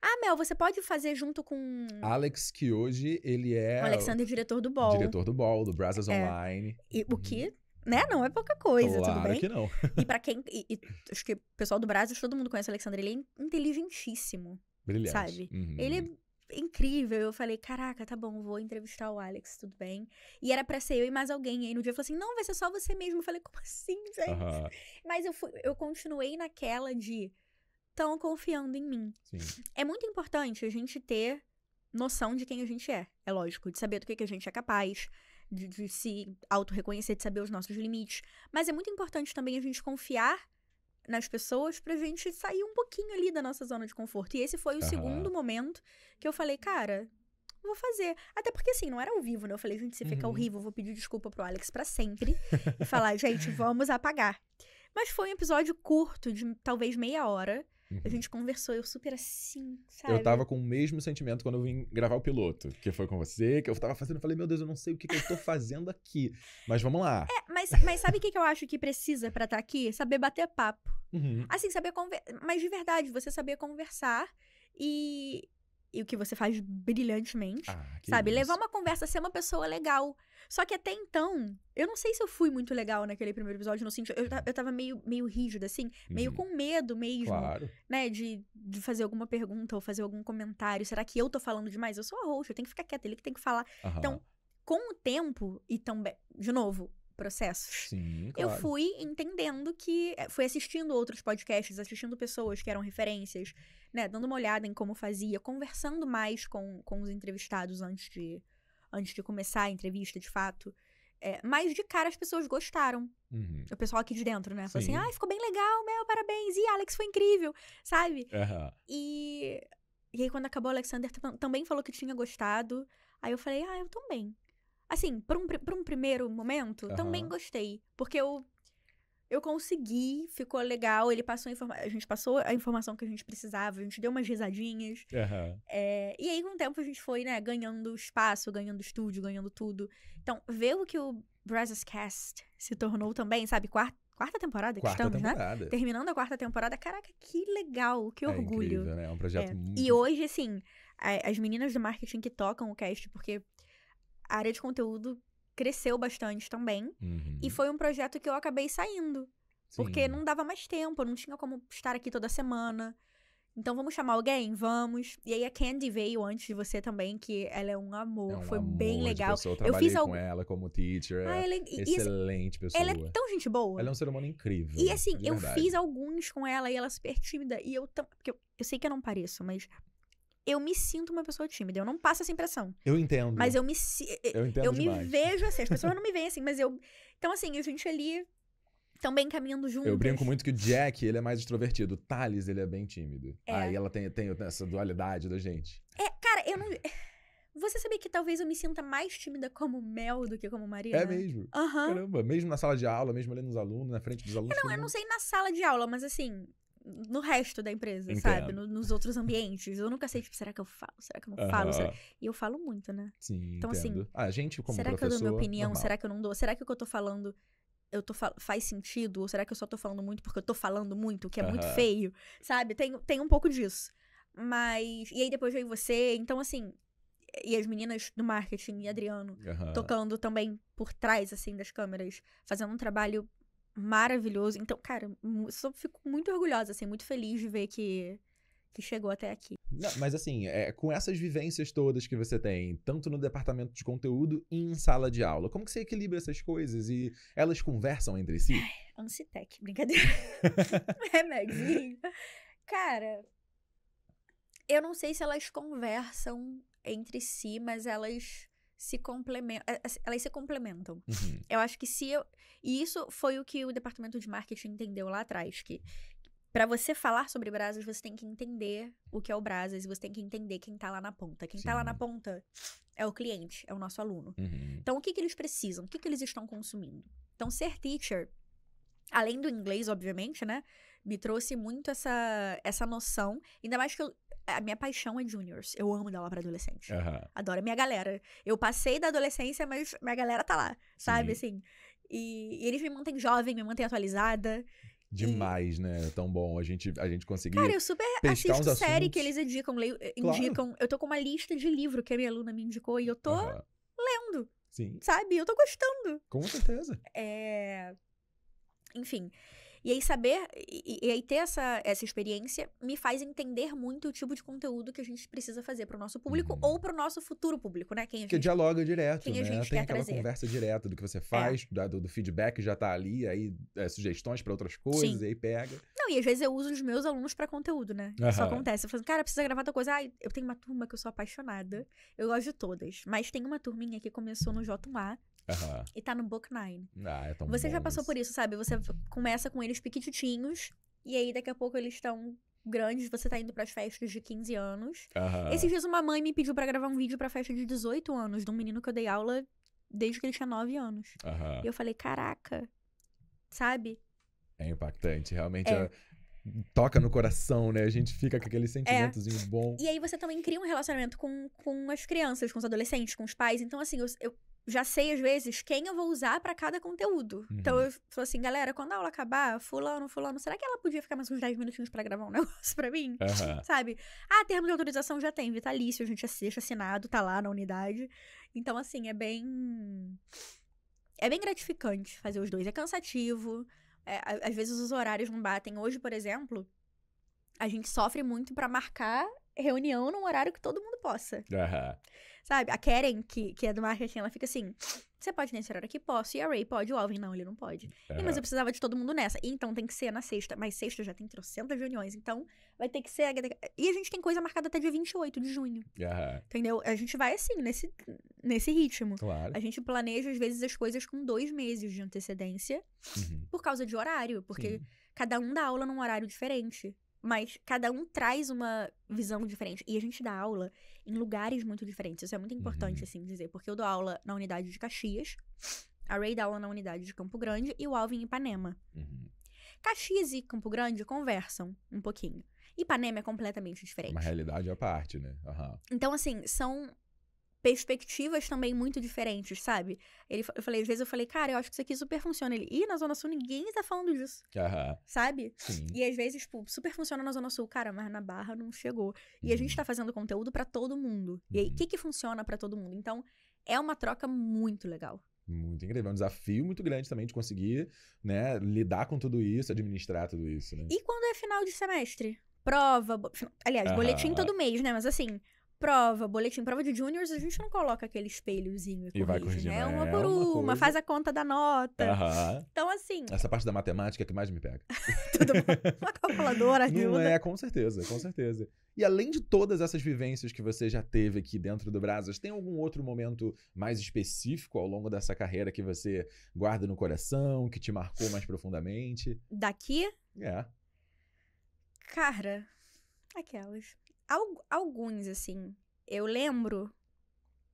Ah, Mel, você pode fazer junto com. Alex, que hoje ele é. O Alexander, diretor do BOL. Diretor do BOL, do Brazzers é. Online. E o uhum. que né? Não é pouca coisa, claro tudo bem? que não. e para quem... E, e, acho que o pessoal do Brasil, todo mundo conhece o Alexandre, ele é inteligentíssimo. Brilhante. Sabe? Uhum. Ele é incrível. Eu falei, caraca, tá bom, vou entrevistar o Alex, tudo bem? E era para ser eu e mais alguém. E aí no dia eu falei assim, não, vai ser só você mesmo. Eu falei, como assim, gente? Uhum. Mas eu, fui, eu continuei naquela de estão confiando em mim. Sim. É muito importante a gente ter noção de quem a gente é, é lógico, de saber do que, que a gente é capaz, de, de se auto-reconhecer, de saber os nossos limites. Mas é muito importante também a gente confiar nas pessoas pra gente sair um pouquinho ali da nossa zona de conforto. E esse foi o segundo momento que eu falei, cara, vou fazer. Até porque, assim, não era ao vivo, né? Eu falei, gente, se fica uhum. horrível, vou pedir desculpa pro Alex para sempre. e falar, gente, vamos apagar. Mas foi um episódio curto, de talvez meia hora, Uhum. A gente conversou, eu super assim, sabe? Eu tava com o mesmo sentimento quando eu vim gravar o piloto, que foi com você, que eu tava fazendo, eu falei, meu Deus, eu não sei o que, que eu tô fazendo aqui. Mas vamos lá. É, mas, mas sabe o que, que eu acho que precisa para estar tá aqui? Saber bater papo. Uhum. Assim, saber conversar. Mas de verdade, você saber conversar e, e o que você faz brilhantemente, ah, sabe? Isso. Levar uma conversa, ser uma pessoa legal. Só que até então, eu não sei se eu fui muito legal naquele primeiro episódio, no sentido, eu, eu tava meio, meio rígida, assim, meio uhum. com medo mesmo, claro. né, de, de fazer alguma pergunta ou fazer algum comentário. Será que eu tô falando demais? Eu sou a host, eu tenho que ficar quieta, ele que tem que falar. Então, com o tempo, e também, de novo, processos. Sim, claro. Eu fui entendendo que. Eh, fui assistindo outros podcasts, assistindo pessoas que eram referências, né? Dando uma olhada em como fazia, conversando mais com, com os entrevistados antes de, antes de começar a entrevista, de fato. É, mas de cara as pessoas gostaram. Uhum. O pessoal aqui de dentro, né? Falou assim: ah, ficou bem legal, meu, parabéns. E Alex foi incrível, sabe? Uhum. E. E aí, quando acabou, o Alexander também falou que tinha gostado. Aí eu falei, ah, eu também. Assim, pra um, pra um primeiro momento, uhum. também gostei. Porque eu eu consegui, ficou legal. Ele passou a informação. A gente passou a informação que a gente precisava, a gente deu umas risadinhas. Uhum. É, e aí, com o tempo, a gente foi, né, ganhando espaço, ganhando estúdio, ganhando tudo. Então, ver o que o Brazos Cast se tornou também, sabe? Quarta, quarta temporada que quarta estamos, né? temporada. né? Terminando a quarta temporada. Caraca, que legal, que é orgulho. Incrível, né? É um projeto é. muito. E hoje, assim, as meninas do marketing que tocam o cast, porque a área de conteúdo cresceu bastante também. Uhum. E foi um projeto que eu acabei saindo. Sim. Porque não dava mais tempo, não tinha como estar aqui toda semana. Então vamos chamar alguém? Vamos. E aí a Candy veio antes de você também, que ela é um amor, é um foi amor bem legal. Pessoa, eu, eu fiz algo... com ela como teacher. É ah, ela é... Assim, excelente pessoa. Ela é tão gente boa. Ela é um ser humano incrível. E assim, eu fiz alguns com ela e ela é super tímida. E eu tam... Porque eu, eu sei que eu não pareço, mas eu me sinto uma pessoa tímida. Eu não passo essa impressão. Eu entendo. Mas eu me eu, entendo eu me vejo assim. As pessoas não me veem assim, mas eu. Então, assim, a gente ali também caminhando juntos. Eu brinco muito que o Jack, ele é mais extrovertido. O Thales, ele é bem tímido. É. Aí ela tem, tem essa dualidade da gente. É, cara, eu não. Você sabia que talvez eu me sinta mais tímida como Mel do que como Maria? É né? mesmo. Uhum. Caramba, mesmo na sala de aula, mesmo ali nos alunos, na frente dos alunos. não, eu não sei na sala de aula, mas assim, no resto da empresa, Entendo. sabe? No, nos outros ambientes. Eu nunca sei, tipo, será que eu falo? Será que eu não falo? Uhum. E eu falo muito, né? Sim, então, assim, entendo. assim, ah, a gente como será que eu dou minha opinião? Normal. Será que eu não dou? Será que o que eu tô falando eu tô faz sentido? Ou será que eu só tô falando muito porque eu tô falando muito, que é uhum. muito feio? Sabe? Tem, tem um pouco disso. Mas. E aí depois veio você. Então, assim. E as meninas do marketing e Adriano uhum. tocando também por trás, assim, das câmeras, fazendo um trabalho maravilhoso. Então, cara, só fico muito orgulhosa, assim, muito feliz de ver que, que chegou até aqui. Não, mas assim, é, com essas vivências todas que você tem, tanto no departamento de conteúdo e em sala de aula, como que você equilibra essas coisas e elas conversam entre si? Ai, Ancitec, brincadeira. Remédio. É, cara, eu não sei se elas conversam entre si, mas elas se complementam, eh, assim, elas se complementam. Uhum. Eu acho que se eu, e isso foi o que o departamento de marketing entendeu lá atrás, que para você falar sobre brasas, você tem que entender o que é o brasas, você tem que entender quem tá lá na ponta. Quem Sim. tá lá na ponta é o cliente, é o nosso aluno. Uhum. Então, o que, que eles precisam? O que, que eles estão consumindo? Então, ser teacher, além do inglês, obviamente, né? me trouxe muito essa, essa noção. Ainda mais que eu, a minha paixão é juniors. Eu amo dar aula pra adolescente. Uhum. Adoro a minha galera. Eu passei da adolescência, mas minha galera tá lá, sabe? Sim. Assim. E, e eles me mantêm jovem, me mantêm atualizada. Demais, e... né? Tão bom. A gente, a gente conseguiu. Cara, eu super assisto uns série assuntos. que eles indicam. Leio, eh, indicam. Claro. Eu tô com uma lista de livro que a minha aluna me indicou e eu tô uhum. lendo. Sim. Sabe? Eu tô gostando. Com certeza. É. Enfim. E aí saber, e, e, aí ter essa, essa experiência me faz entender muito o tipo de conteúdo que a gente precisa fazer para o nosso público uhum. ou para o nosso futuro público, né? Quem a gente, que dialoga direto, quem né? A gente Tem quer aquela trazer. conversa direta do que você é. faz, é. do, do, feedback já tá ali, aí é, sugestões para outras coisas, Sim. aí pega. Não, e às vezes eu uso os meus alunos para conteúdo, né? Uhum. Isso acontece. Eu falo, assim, cara, precisa gravar tal coisa. Ah, eu tenho uma turma que eu sou apaixonada. Eu gosto de todas. Mas tem uma turminha que começou no J1A, Uhum. E tá no Book nine Ah, é tão Você já passou isso. por isso, sabe? Você começa com eles pequitinhos e aí daqui a pouco eles estão grandes, você tá indo pras festas de 15 anos. Uhum. Esses dias uma mãe me pediu para gravar um vídeo pra festa de 18 anos, de um menino que eu dei aula desde que ele tinha 9 anos. Uhum. E eu falei, caraca, sabe? É impactante, realmente. É. é. Toca no coração, né? A gente fica com aquele é. sentimentozinho é. bom. E aí você também cria um relacionamento com, com as crianças, com os adolescentes, com os pais. Então, assim, eu, eu já sei, às vezes, quem eu vou usar para cada conteúdo. Então, uhum. Então, eu falo assim, galera, quando a aula acabar, fulano, fulano, será que ela podia ficar mais uns 10 minutinhos para gravar um negócio pra mim? Uhum. Sabe? Ah, termo de autorização já tem, vitalício, a gente assiste, assinado, tá lá na unidade. Então, assim, é bem... É bem gratificante fazer os dois. É cansativo, é, às vezes os horários não batem. Hoje, por exemplo, a gente sofre muito para marcar reunião num horário que todo mundo possa. Uhum. Sabe? A Karen, que, que é do marketing, ela fica assim: você pode nesse horário aqui? Posso. E a Ray pode, o Alvin, não, ele não pode. Uhum. E, mas eu precisava de todo mundo nessa. E, então tem que ser na sexta. Mas sexta já tem trocentas reuniões, então vai ter que ser. E a gente tem coisa marcada até dia 28 de junho. Uhum. Entendeu? A gente vai assim, nesse, nesse ritmo. Claro. A gente planeja, às vezes, as coisas com dois meses de antecedência uhum. por causa de horário, porque Sim. cada um dá aula num horário diferente. Mas cada um traz uma visão diferente. E a gente dá aula em lugares muito diferentes. Isso é muito importante, uhum. assim, dizer. Porque eu dou aula na unidade de Caxias, a Ray dá aula na unidade de Campo Grande e o Alvin em Ipanema. Uhum. Caxias e Campo Grande conversam um pouquinho. Ipanema é completamente diferente. Uma realidade à parte, né? Uhum. Então, assim, são perspectivas também muito diferentes, sabe? Ele, eu falei, às vezes eu falei, cara, eu acho que isso aqui super funciona. Ele, e na Zona Sul ninguém tá falando disso. Sabe? Sim. E às vezes, tipo, super funciona na Zona Sul, cara, mas na Barra não chegou. E uhum. a gente uhum. tá fazendo conteúdo para todo mundo. E aí, o uhum. que que funciona para todo mundo? Então, é uma troca muito legal. Muito incrível. É um desafio muito grande também de conseguir, né, lidar com tudo isso, administrar tudo isso, né? E quando é final de semestre? Prova, bo... aliás, uhum. boletim todo mês, né? Mas assim, prova, boletim, prova de juniors, a gente não coloca aquele espelhozinho e, e corrige, vai né? corrigindo, né? Uma é, por uma, uma faz a conta da nota. Uhum. Então, assim... Essa parte da matemática é que mais me pega. Tudo bom. Uma calculadora ajuda. Não é, com certeza, com certeza. E além de todas essas vivências que você já teve aqui dentro do Brasas, tem algum outro momento mais específico ao longo dessa carreira que você guarda no coração, que te marcou mais profundamente? Daqui? É. Cara, aquelas alguns, assim. Eu lembro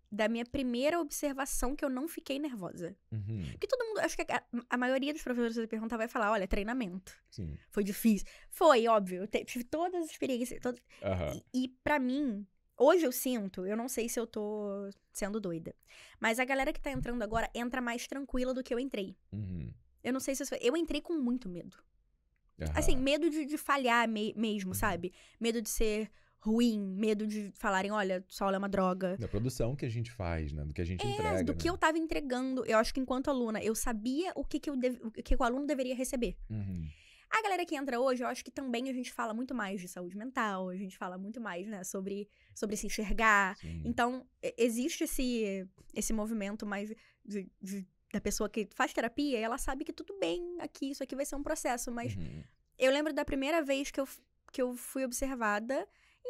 da minha primeira observação que eu não fiquei nervosa. Uhum. Porque todo mundo, acho que a, a maioria dos professores que perguntar vai falar, olha, treinamento. Sim. Foi difícil. Foi, óbvio. Eu tive todas as experiências. Todas... Uhum. E, e para mim, hoje eu sinto, eu não sei se eu tô sendo doida, mas a galera que tá entrando agora entra mais tranquila do que eu entrei. Uhum. Eu não sei se eu, foi... eu entrei com muito medo. Assim, medo de, de falhar me mesmo, uhum. sabe? Medo de ser ruim, medo de falarem, olha, sol é uma droga. Da produção que a gente faz, né? Do que a gente é, entrega. Do né? que eu tava entregando. Eu acho que enquanto aluna, eu sabia o que, que, eu o, que, que o aluno deveria receber. Uhum. A galera que entra hoje, eu acho que também a gente fala muito mais de saúde mental, a gente fala muito mais, né, sobre, sobre se enxergar. Sim. Então, existe esse, esse movimento mais de, de, da pessoa que faz terapia e ela sabe que tudo bem aqui, isso aqui vai ser um processo, mas uhum. eu lembro da primeira vez que eu, que eu fui observada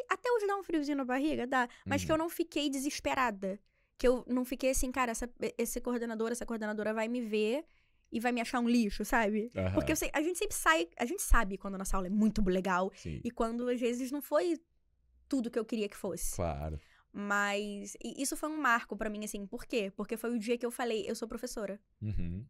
até hoje dá um friozinho na barriga, dá. Mas que eu uhum. não fiquei desesperada. Que eu não fiquei assim, cara, essa, esse coordenador, essa coordenadora vai me ver e vai me achar um lixo, sabe? Uhum. Porque sei, a gente sempre sai, a gente sabe quando a nossa aula é muito legal Sim. e quando às vezes não foi tudo que eu queria que fosse. Claro. Mas isso foi um marco para mim, assim, por quê? Porque foi o dia que eu falei, eu sou professora. Uhum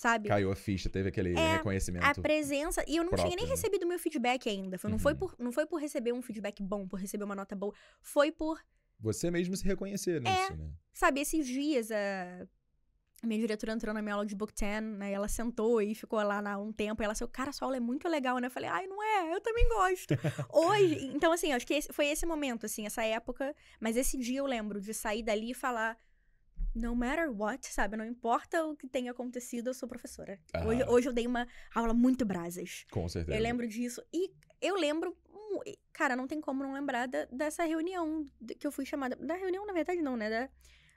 sabe? Caiu a ficha, teve aquele é, reconhecimento. A presença. E eu não próprio, tinha nem né? recebido meu feedback ainda. Foi, não, foi uhum. por, não foi por receber um feedback bom, por receber uma nota boa. Foi por. Você mesmo se reconhecer é, nisso, é, né? Sabe, esses dias a minha diretora entrou na minha aula de Book 10, né? ela sentou e ficou lá um tempo. E ela falou, cara, sua aula é muito legal, né? Eu falei, ai, não é? Eu também gosto. Hoje, então, assim, acho que esse, foi esse momento, assim, essa época. Mas esse dia eu lembro de sair dali e falar, no matter what, sabe? Não importa o que tenha acontecido, eu sou professora. Ah. Hoje, hoje eu dei uma aula muito brasas. Com certeza. Eu lembro disso. E eu lembro. Cara, não tem como não lembrar da, dessa reunião que eu fui chamada. Da reunião, na verdade, não, né? Da,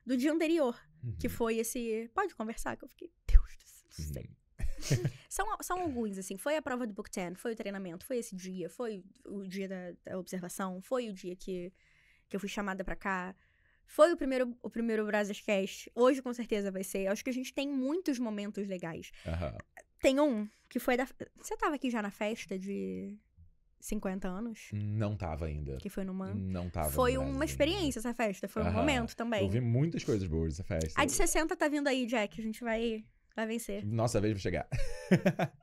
do dia anterior. Uhum. Que foi esse. Pode conversar? Que eu fiquei, Deus do céu, Uhum. são, são alguns, assim. Foi a prova do Book 10, foi o treinamento, foi esse dia, foi o dia da, da observação, foi o dia que, que eu fui chamada para cá. Foi o primeiro, o primeiro Brascast. Hoje, com certeza, vai ser. Acho que a gente tem muitos momentos legais. Uhum. Tem um que foi da. Você tava aqui já na festa de 50 anos? Não tava ainda. Que foi numa. Não tava. Foi uma ainda. experiência essa festa. Foi uhum. um momento também. Eu vi muitas coisas boas dessa festa. A de 60 tá vindo aí, Jack. A gente vai, vai vencer. Nossa vez vai chegar.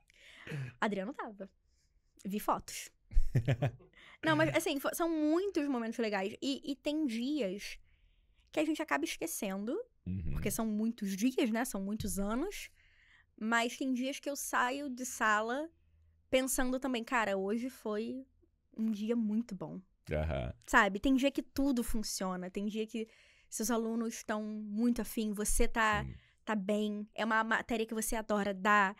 Adriano tava. Vi fotos. Não, mas assim, são muitos momentos legais. E, e tem dias que a gente acaba esquecendo, uhum. porque são muitos dias, né? São muitos anos. Mas tem dias que eu saio de sala pensando também, cara, hoje foi um dia muito bom. Uhum. Sabe? Tem dia que tudo funciona, tem dia que seus alunos estão muito afim, você tá, tá bem, é uma matéria que você adora dar.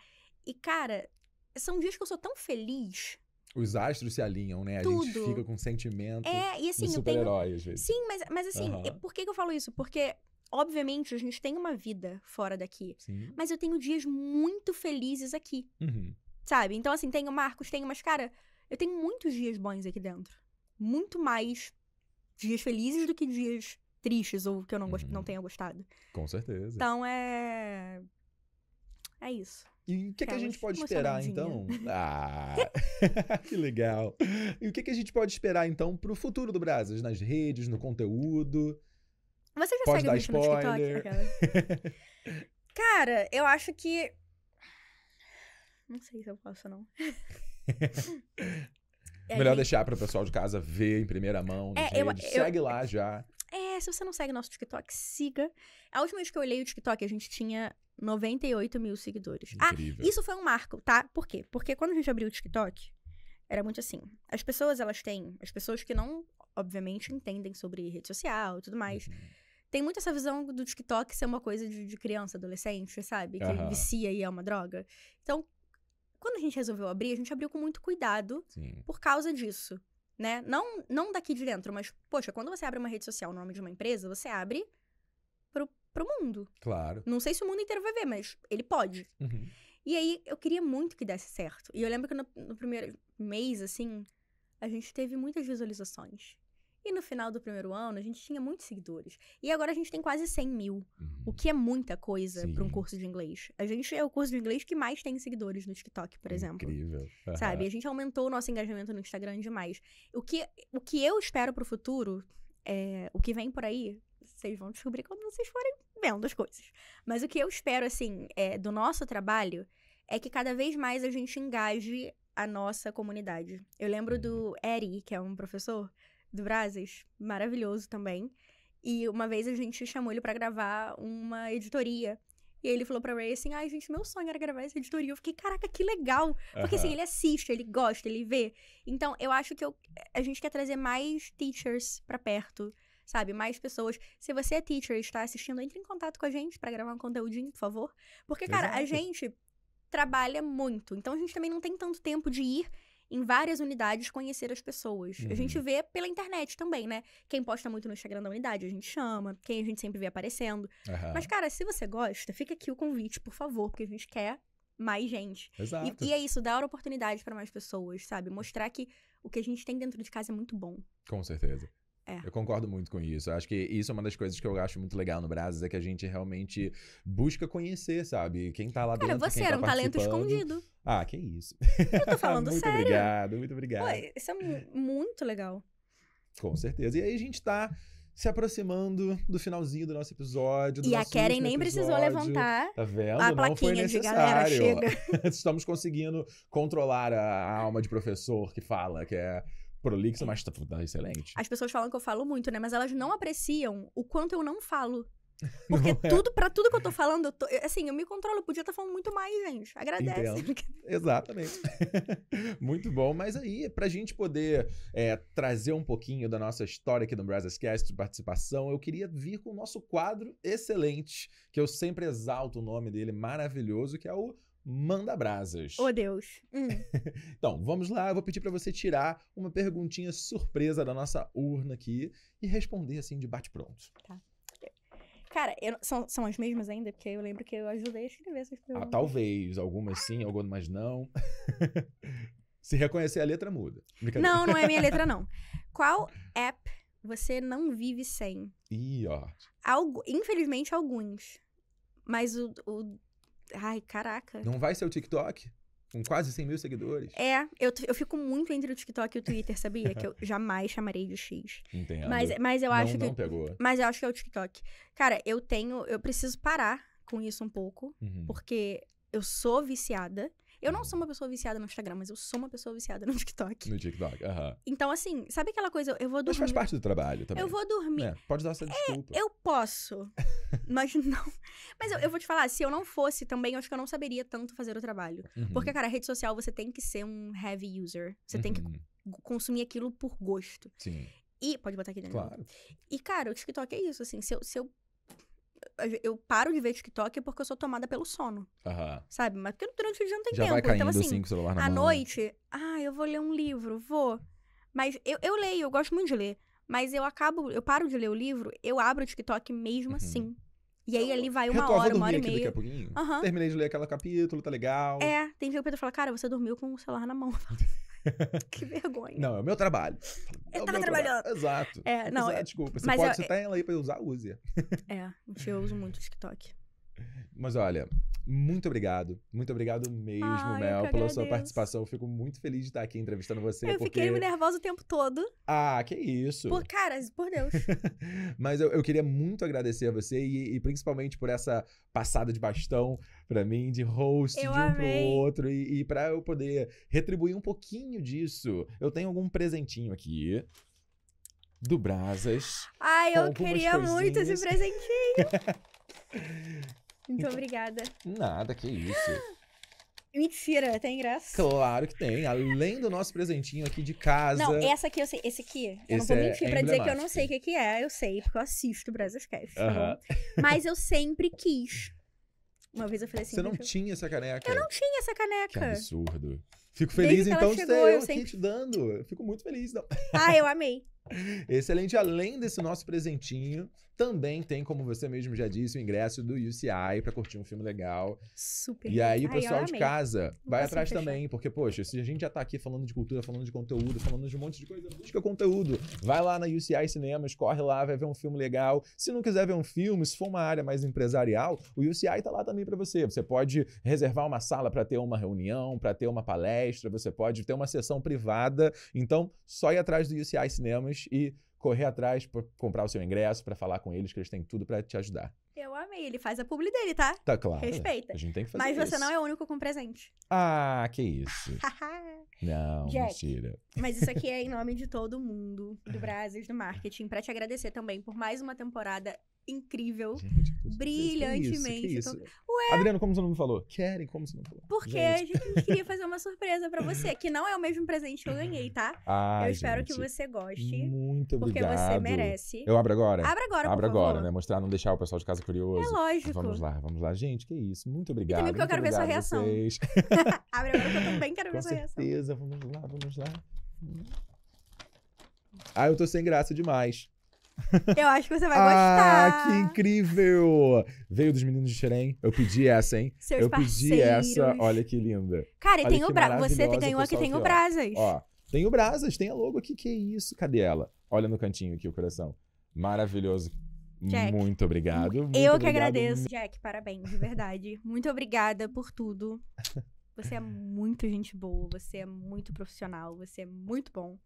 E, cara, são dias que eu sou tão feliz os astros se alinham, né? Tudo. A gente fica com sentimento é, e assim, super-herói, tenho... às vezes. Sim, mas, mas assim, por que, que eu falo isso? Porque obviamente, a gente tem uma vida fora daqui. Sim. Mas eu tenho dias muito felizes aqui. Uhum. Sabe? Então, assim, tenho Marcos, tenho, mas, cara, eu tenho muitos dias bons aqui dentro. Muito mais dias felizes do que dias tristes ou que eu não, uhum. não tenha gostado. Com certeza. Então é. É isso. E o que, é que a tá gente pode esperar, então? Ah, que legal. E o que, é que a gente pode esperar, então, para o futuro do Brasas? Nas redes, no conteúdo? Você já pode segue o bicho spoiler. no TikTok? Cara. cara, eu acho que... Não sei se eu posso, não. É, Melhor deixar para o pessoal de casa ver em primeira mão. É, gente eu, Segue eu, lá já. É, se você não segue nosso TikTok, siga. A última vez que eu olhei o TikTok, a gente tinha 98 mil seguidores. Ah, Incrível. Ah, isso foi um marco, tá? Por quê? Porque quando a gente abriu o TikTok, era muito assim. As pessoas, elas têm. As pessoas que não, obviamente, entendem sobre rede social e tudo mais. Uhum. Tem muito essa visão do TikTok ser uma coisa de, de criança, adolescente, sabe? Que uhum. vicia e é uma droga. Então, quando a gente resolveu abrir, a gente abriu com muito cuidado Sim. por causa disso. Né? Não, não daqui de dentro, mas, poxa, quando você abre uma rede social no nome de uma empresa, você abre pro pro mundo. Claro. Não sei se o mundo inteiro vai ver, mas ele pode. Uhum. E aí eu queria muito que desse certo. E eu lembro que no, no, primeiro mês, assim, a gente teve muitas visualizações. E no final do primeiro ano, a gente tinha muitos seguidores. E agora a gente tem quase 100 mil, uhum. o que é muita coisa para um curso de inglês. A gente é o curso de inglês que mais tem seguidores no TikTok, por é exemplo. Incrível. Sabe? A gente aumentou o nosso engajamento no Instagram demais. O que, o que eu espero para o futuro, é, o que vem por aí, vocês vão descobrir quando vocês forem vendo as coisas. Mas o que eu espero, assim, é, do nosso trabalho é que cada vez mais a gente engaje a nossa comunidade. Eu lembro do uhum. Eri, que é um professor do Brasis, maravilhoso também. E uma vez a gente chamou ele para gravar uma editoria. E ele falou pra Ray assim: ai, gente, meu sonho era gravar essa editoria. Eu fiquei, caraca, que legal. Porque uhum. assim, ele assiste, ele gosta, ele vê. Então, eu acho que eu, a gente quer trazer mais teachers pra perto sabe? Mais pessoas. Se você é teacher e está assistindo, entre em contato com a gente para gravar um conteúdinho, por favor. Porque, cara, Exato. a gente trabalha muito. Então a gente também não tem tanto tempo de ir em várias unidades conhecer as pessoas. Uhum. A gente uhum. vê pela internet também, né? Quem posta muito no Instagram da unidade, a gente chama, quem a gente sempre vê aparecendo. Uhum. Mas, cara, se você gosta, fica aqui o convite, por favor, porque a gente quer mais gente. Exato. E, e é isso, dar oportunidade para mais pessoas, sabe? Mostrar que o que a gente tem dentro de casa é muito bom. Com certeza. É. Eu concordo muito com isso. Acho que isso é uma das coisas que eu acho muito legal no Brasas, é que a gente realmente busca conhecer, sabe? Quem tá lá dentro. Cara, você tá era tá um talento escondido. Ah, que isso. Eu tô falando muito sério. Muito obrigado, muito obrigado. Pô, isso é muito legal. Com certeza. E aí a gente tá se aproximando do finalzinho do nosso episódio. Do e nosso a Karen nem precisou levantar tá vendo? a Não plaquinha de galera chega. Estamos conseguindo controlar a alma de professor que fala, que é prolixo, mas tá, tá excelente. As pessoas falam que eu falo muito, né? Mas elas não apreciam o quanto eu não falo. Porque é. tudo, para tudo que eu tô falando, eu tô, assim, eu me controlo, eu podia estar tá falando muito mais, gente. Agradece. Exatamente. muito bom, mas aí, pra gente poder é, trazer um pouquinho da nossa história aqui no Brazzcast de participação, eu queria vir com o nosso quadro excelente, que eu sempre exalto o nome dele, maravilhoso, que é o Manda brasas. Oh, Deus. Hum. então, vamos lá. Eu vou pedir para você tirar uma perguntinha surpresa da nossa urna aqui e responder assim de bate-pronto. Tá. Cara, eu, são, são as mesmas ainda? Porque eu lembro que eu ajudei a escrever essas perguntas. Ah, talvez. Algumas sim, algumas não. Se reconhecer a letra, muda. Não, não é minha letra, não. Qual app você não vive sem? Ih, ó. Algo, infelizmente, alguns. Mas o, o Ai, caraca. Não vai ser o TikTok? Com quase 100 mil seguidores. É, eu, eu fico muito entre o TikTok e o Twitter, sabia? que eu jamais chamarei de X. Entendo. Mas, mas eu não, acho não que. pegou. Mas eu acho que é o TikTok. Cara, eu tenho. Eu preciso parar com isso um pouco, uhum. porque eu sou viciada. Eu não sou uma pessoa viciada no Instagram, mas eu sou uma pessoa viciada no TikTok. No TikTok, aham. Então, assim, sabe aquela coisa? Eu vou dormir. Mas faz parte do trabalho também. Eu vou dormir. É, pode dar essa é, desculpa. É, eu posso. mas não. Mas eu, eu, vou te falar, se eu não fosse também, eu acho que eu não saberia tanto fazer o trabalho. Uhum. Porque, cara, rede social você tem que ser um heavy user. Você uhum. tem que uhum. consumir aquilo por gosto. Sim. E pode botar aqui dentro. Claro. E, cara, o TikTok é isso, assim. Se eu, se eu eu paro de ver TikTok porque eu sou tomada pelo sono. Sabe? Mas porque durante o dia não tem Já tempo. Vai então, caindo, então, assim, celular na à mão. Né? noite, ah, eu vou ler um livro, vou. Mas eu, eu leio, eu gosto muito de ler. Mas eu acabo, eu paro de ler o livro, eu abro o TikTok mesmo uhum. assim. E aí ali vai uma hora, uma hora e meia. Daqui a pouquinho. Uhum. Terminei de ler aquele capítulo, tá legal. É, tem dia que o Pedro fala, cara, você dormiu com o celular na mão. Que vergonha. Não, é o meu trabalho. É eu é tava trabalhando. Trabalho. Exato. É, não, Exato, eu, desculpa. Você pode citar ela aí pra usar, use. É, eu uso muito o TikTok. Mas olha, muito obrigado. Muito obrigado mesmo, Ai, ah, Mel, pela sua participação. Eu fico muito feliz de estar aqui entrevistando você. Eu porque... fiquei nervosa o tempo todo. Ah, que isso. Por caras, por Deus. Mas eu, eu, queria muito agradecer a você e, e, principalmente por essa passada de bastão para mim, de host eu de um amei. pro outro. E, e para eu poder retribuir um pouquinho disso, eu tenho algum presentinho aqui do Brasas. Ai, eu queria coisinhas. muito esse presentinho. Muito então, obrigada. Nada, que isso. Mentira, tem ingresso? Claro que tem. Além do nosso presentinho aqui de casa. Não, essa aqui eu sei. Esse aqui. Eu esse não vou é mentir é pra dizer que eu não sei o que, que é. Eu sei, porque eu assisto o Uhum. Tá Mas eu sempre quis. Uma vez eu falei assim. Você não eu... tinha essa caneca? Eu não tinha essa caneca. Que absurdo. Fico feliz Desde então de ter eu, eu sempre... aqui te dando. fico muito feliz. Não. Ah, eu amei. Excelente. Além desse nosso presentinho, também tem, como você mesmo já disse, o ingresso do UCI para curtir um filme legal. Super. E aí, o pessoal Ai, de casa vai atrás também, porque, poxa, se a gente já tá aqui falando de cultura, falando de conteúdo, falando de um monte de coisa, busca conteúdo. Vai lá na UCI Cinemas, corre lá, vai ver um filme legal. Se não quiser ver um filme, se for uma área mais empresarial, o UCI tá lá também para você. Você pode reservar uma sala para ter uma reunião, para ter uma palestra, você pode ter uma sessão privada. Então, só ir atrás do UCI Cinemas e correr atrás para comprar o seu ingresso, para falar com eles, que eles têm tudo para te ajudar. Eu amei, ele faz a publi dele, tá? Tá claro. Respeita. A gente tem que fazer Mas isso. você não é o único com presente. Ah, que isso. não, Jack, mentira. Mas isso aqui é em nome de todo mundo, do Brasil, do marketing, para te agradecer também por mais uma temporada incrível, gente, brilhantemente. Que isso, que então, isso? Ué, Adriano, como você não me falou? Querem, como você não falou? Porque gente. a gente queria fazer uma surpresa para você, que não é o mesmo presente que eu ganhei, tá? Ah, eu espero gente, que você goste. Muito obrigado. Porque você merece. Eu abro agora? Abra agora, Abra agora, favor. né? Mostrar, não deixar o pessoal de casa curioso. É lógico. Vamos lá, vamos lá. Gente, que isso. Muito obrigado. E também porque eu quero ver sua reação. Abre agora que eu também quero Com ver sua reação. Com certeza, vamos lá, vamos lá. Ah, eu tô sem graça demais. Eu acho que você vai ah, gostar. Ah, que incrível! Veio dos meninos de Xerém. Eu pedi essa, hein? Seus eu parceiros. pedi essa. Olha que linda. Cara, e tem o Bra... você ganhou aqui, tem o Brasas. Ó, tem o Brasas, tem a logo aqui. Que isso? Cadê ela? Olha no cantinho aqui o coração. Maravilhoso. Jack, muito obrigado. Muito eu obrigado. que agradeço. Jack, parabéns, de verdade. Muito obrigada por tudo. Você é muito gente boa, você é muito profissional, você é muito bom.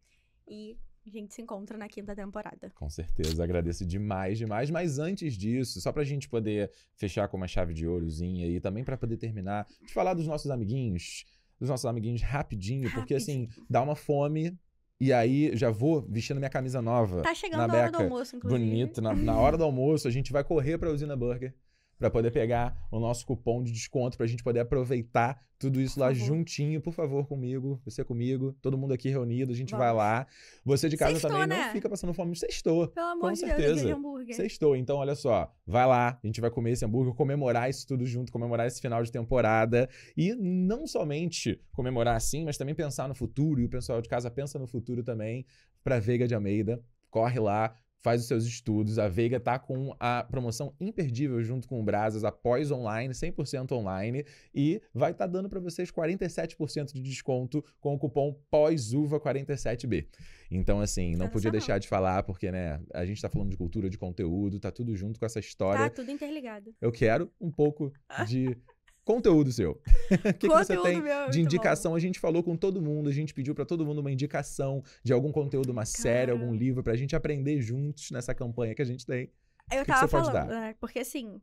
E a gente se encontra na quinta temporada. Com certeza, agradeço demais, demais. Mas antes disso, só pra gente poder fechar com uma chave de ourozinha e também para poder terminar, te falar dos nossos amiguinhos, dos nossos amiguinhos rapidinho, rapidinho, porque assim, dá uma fome. E aí, já vou vestindo minha camisa nova. Tá chegando na a hora beca, do almoço, inclusive. Bonito, na, na hora do almoço, a gente vai correr pra usina Burger para poder pegar o nosso cupom de desconto, para a gente poder aproveitar tudo isso lá juntinho, por favor, comigo, você comigo, todo mundo aqui reunido, a gente vai lá. Você de casa Sextou, também né? não fica passando fome, sextou. Pelo amor de certeza. Deus, de hambúrguer. Sextou, então olha só, vai lá, a gente vai comer esse hambúrguer, comemorar isso tudo junto, comemorar esse final de temporada e não somente comemorar assim, mas também pensar no futuro e o pessoal de casa pensa no futuro também para Veiga de Almeida. Corre lá, faz os seus estudos. A Veiga tá com a promoção imperdível junto com o Brasas após online, 100% online e vai estar tá dando para vocês 47% de desconto com o cupom Pós-UVA47B. Então assim, não, podia deixar de falar porque, né, a gente tá falando de cultura, de conteúdo, tá tudo junto com essa história. Tá tudo interligado. Eu quero um pouco de conteúdo seu. O que, que, você tem meu, de indicação? Bom. A gente falou com todo mundo, a gente pediu para todo mundo uma indicação de algum conteúdo, uma série, algum livro, para a gente aprender juntos nessa campanha que a gente tem. Eu que tava que falando, né? Porque assim,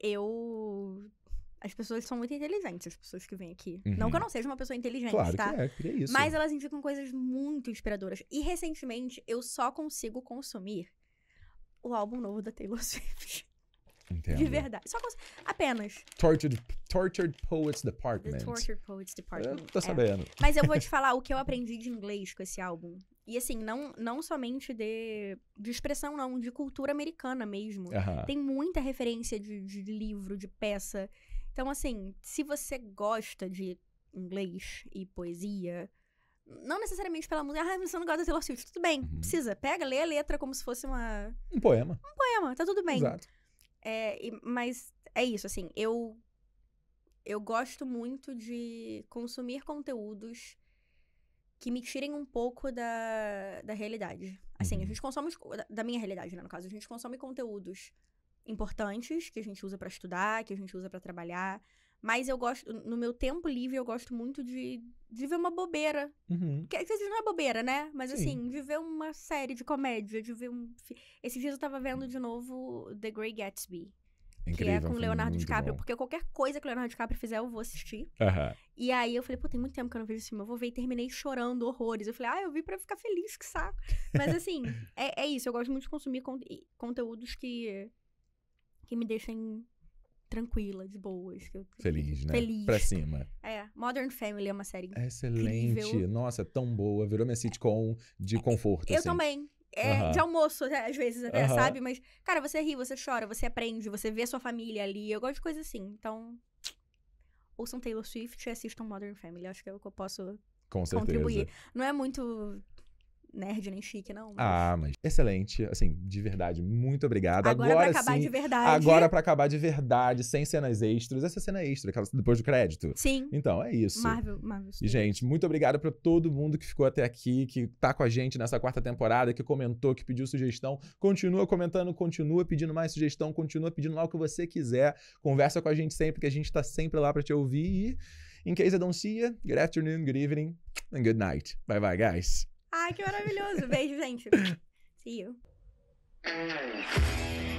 eu. As pessoas são muito inteligentes, as pessoas que vêm aqui. Uhum. Não que eu uhum. não seja uma pessoa inteligente, claro tá? Que é, é isso. Mas elas indicam coisas muito inspiradoras. E recentemente eu só consigo consumir o álbum novo da Taylor Swift. Entendo. De verdade. Só cons... apenas. Tortured, tortured Poets Department. The Tortured Poets Department. Eu tô é. sabendo. É. Mas eu vou te falar o que eu aprendi de inglês com esse álbum. E assim, não, não somente de, de expressão, não, de cultura americana mesmo. Uh -huh. Tem muita referência de, de livro, de peça. Então, assim, se você gosta de inglês e poesia, não necessariamente pela música. Ah, você não gosta de Taylor Swift. Tudo bem, uhum. precisa. Pega, lê a letra como se fosse uma... Um poema. Um poema, tá tudo bem. Exato. É, mas é isso, assim, eu eu gosto muito de consumir conteúdos que me tirem um pouco da, da realidade. Assim, uhum. a gente consome. Da minha realidade, né, no caso. A gente consome conteúdos importantes que a gente usa para estudar, que a gente usa para trabalhar. Mas eu gosto, no meu tempo livre, eu gosto muito de, de ver uma bobeira. Uhum. Que, que não é bobeira, né? Mas Sim. assim, de ver uma série de comédia, de ver um. Esses eu tava vendo de novo The Grey Gatsby. Incrível, que é com o Leonardo DiCaprio, bom. porque qualquer coisa que o Leonardo DiCaprio fizer, eu vou assistir. Uhum. E aí eu falei, pô, tem muito tempo que eu não vejo esse filme, eu vou ver e terminei chorando horrores. Eu falei, ah, eu vi pra ficar feliz, que saco. Mas assim, é, é, isso, eu gosto muito de consumir con conteúdos que, que me deixem tranquila, de boas. Que eu, feliz, né? Feliz. Pra cima. É. Modern Family é uma série é Excelente. Incrível. Nossa, tão boa. Virou minha sitcom de é, conforto. Eu assim. também. É, de almoço, né, às vezes, até, sabe? Mas, cara, você ri, você chora, você aprende, você vê sua família ali. Eu gosto de coisa assim. Então, ouçam Taylor Swift e assistam Modern Family. Acho que é o que eu posso Com certeza. contribuir. Não é muito nerd nem chique, não. Mas... Ah, mas excelente. Assim, de verdade, muito obrigado. Agora, agora pra acabar de verdade. Agora pra acabar de verdade, sem cenas extras. Essa cena é extra, aquela depois do crédito. Sim. Então, é isso. Marvel, Marvel. E, gente, muito obrigado pra todo mundo que ficou até aqui, que tá com a gente nessa quarta temporada, que comentou, que pediu sugestão. Continua comentando, continua pedindo mais sugestão, continua pedindo lá o que você quiser. Conversa com a gente sempre, que a gente tá sempre lá pra te ouvir. E, in case I don't see you, good afternoon, good evening, and good night. Bye bye, guys. Ai, que maravilhoso. Beijo, gente. See you. Hum.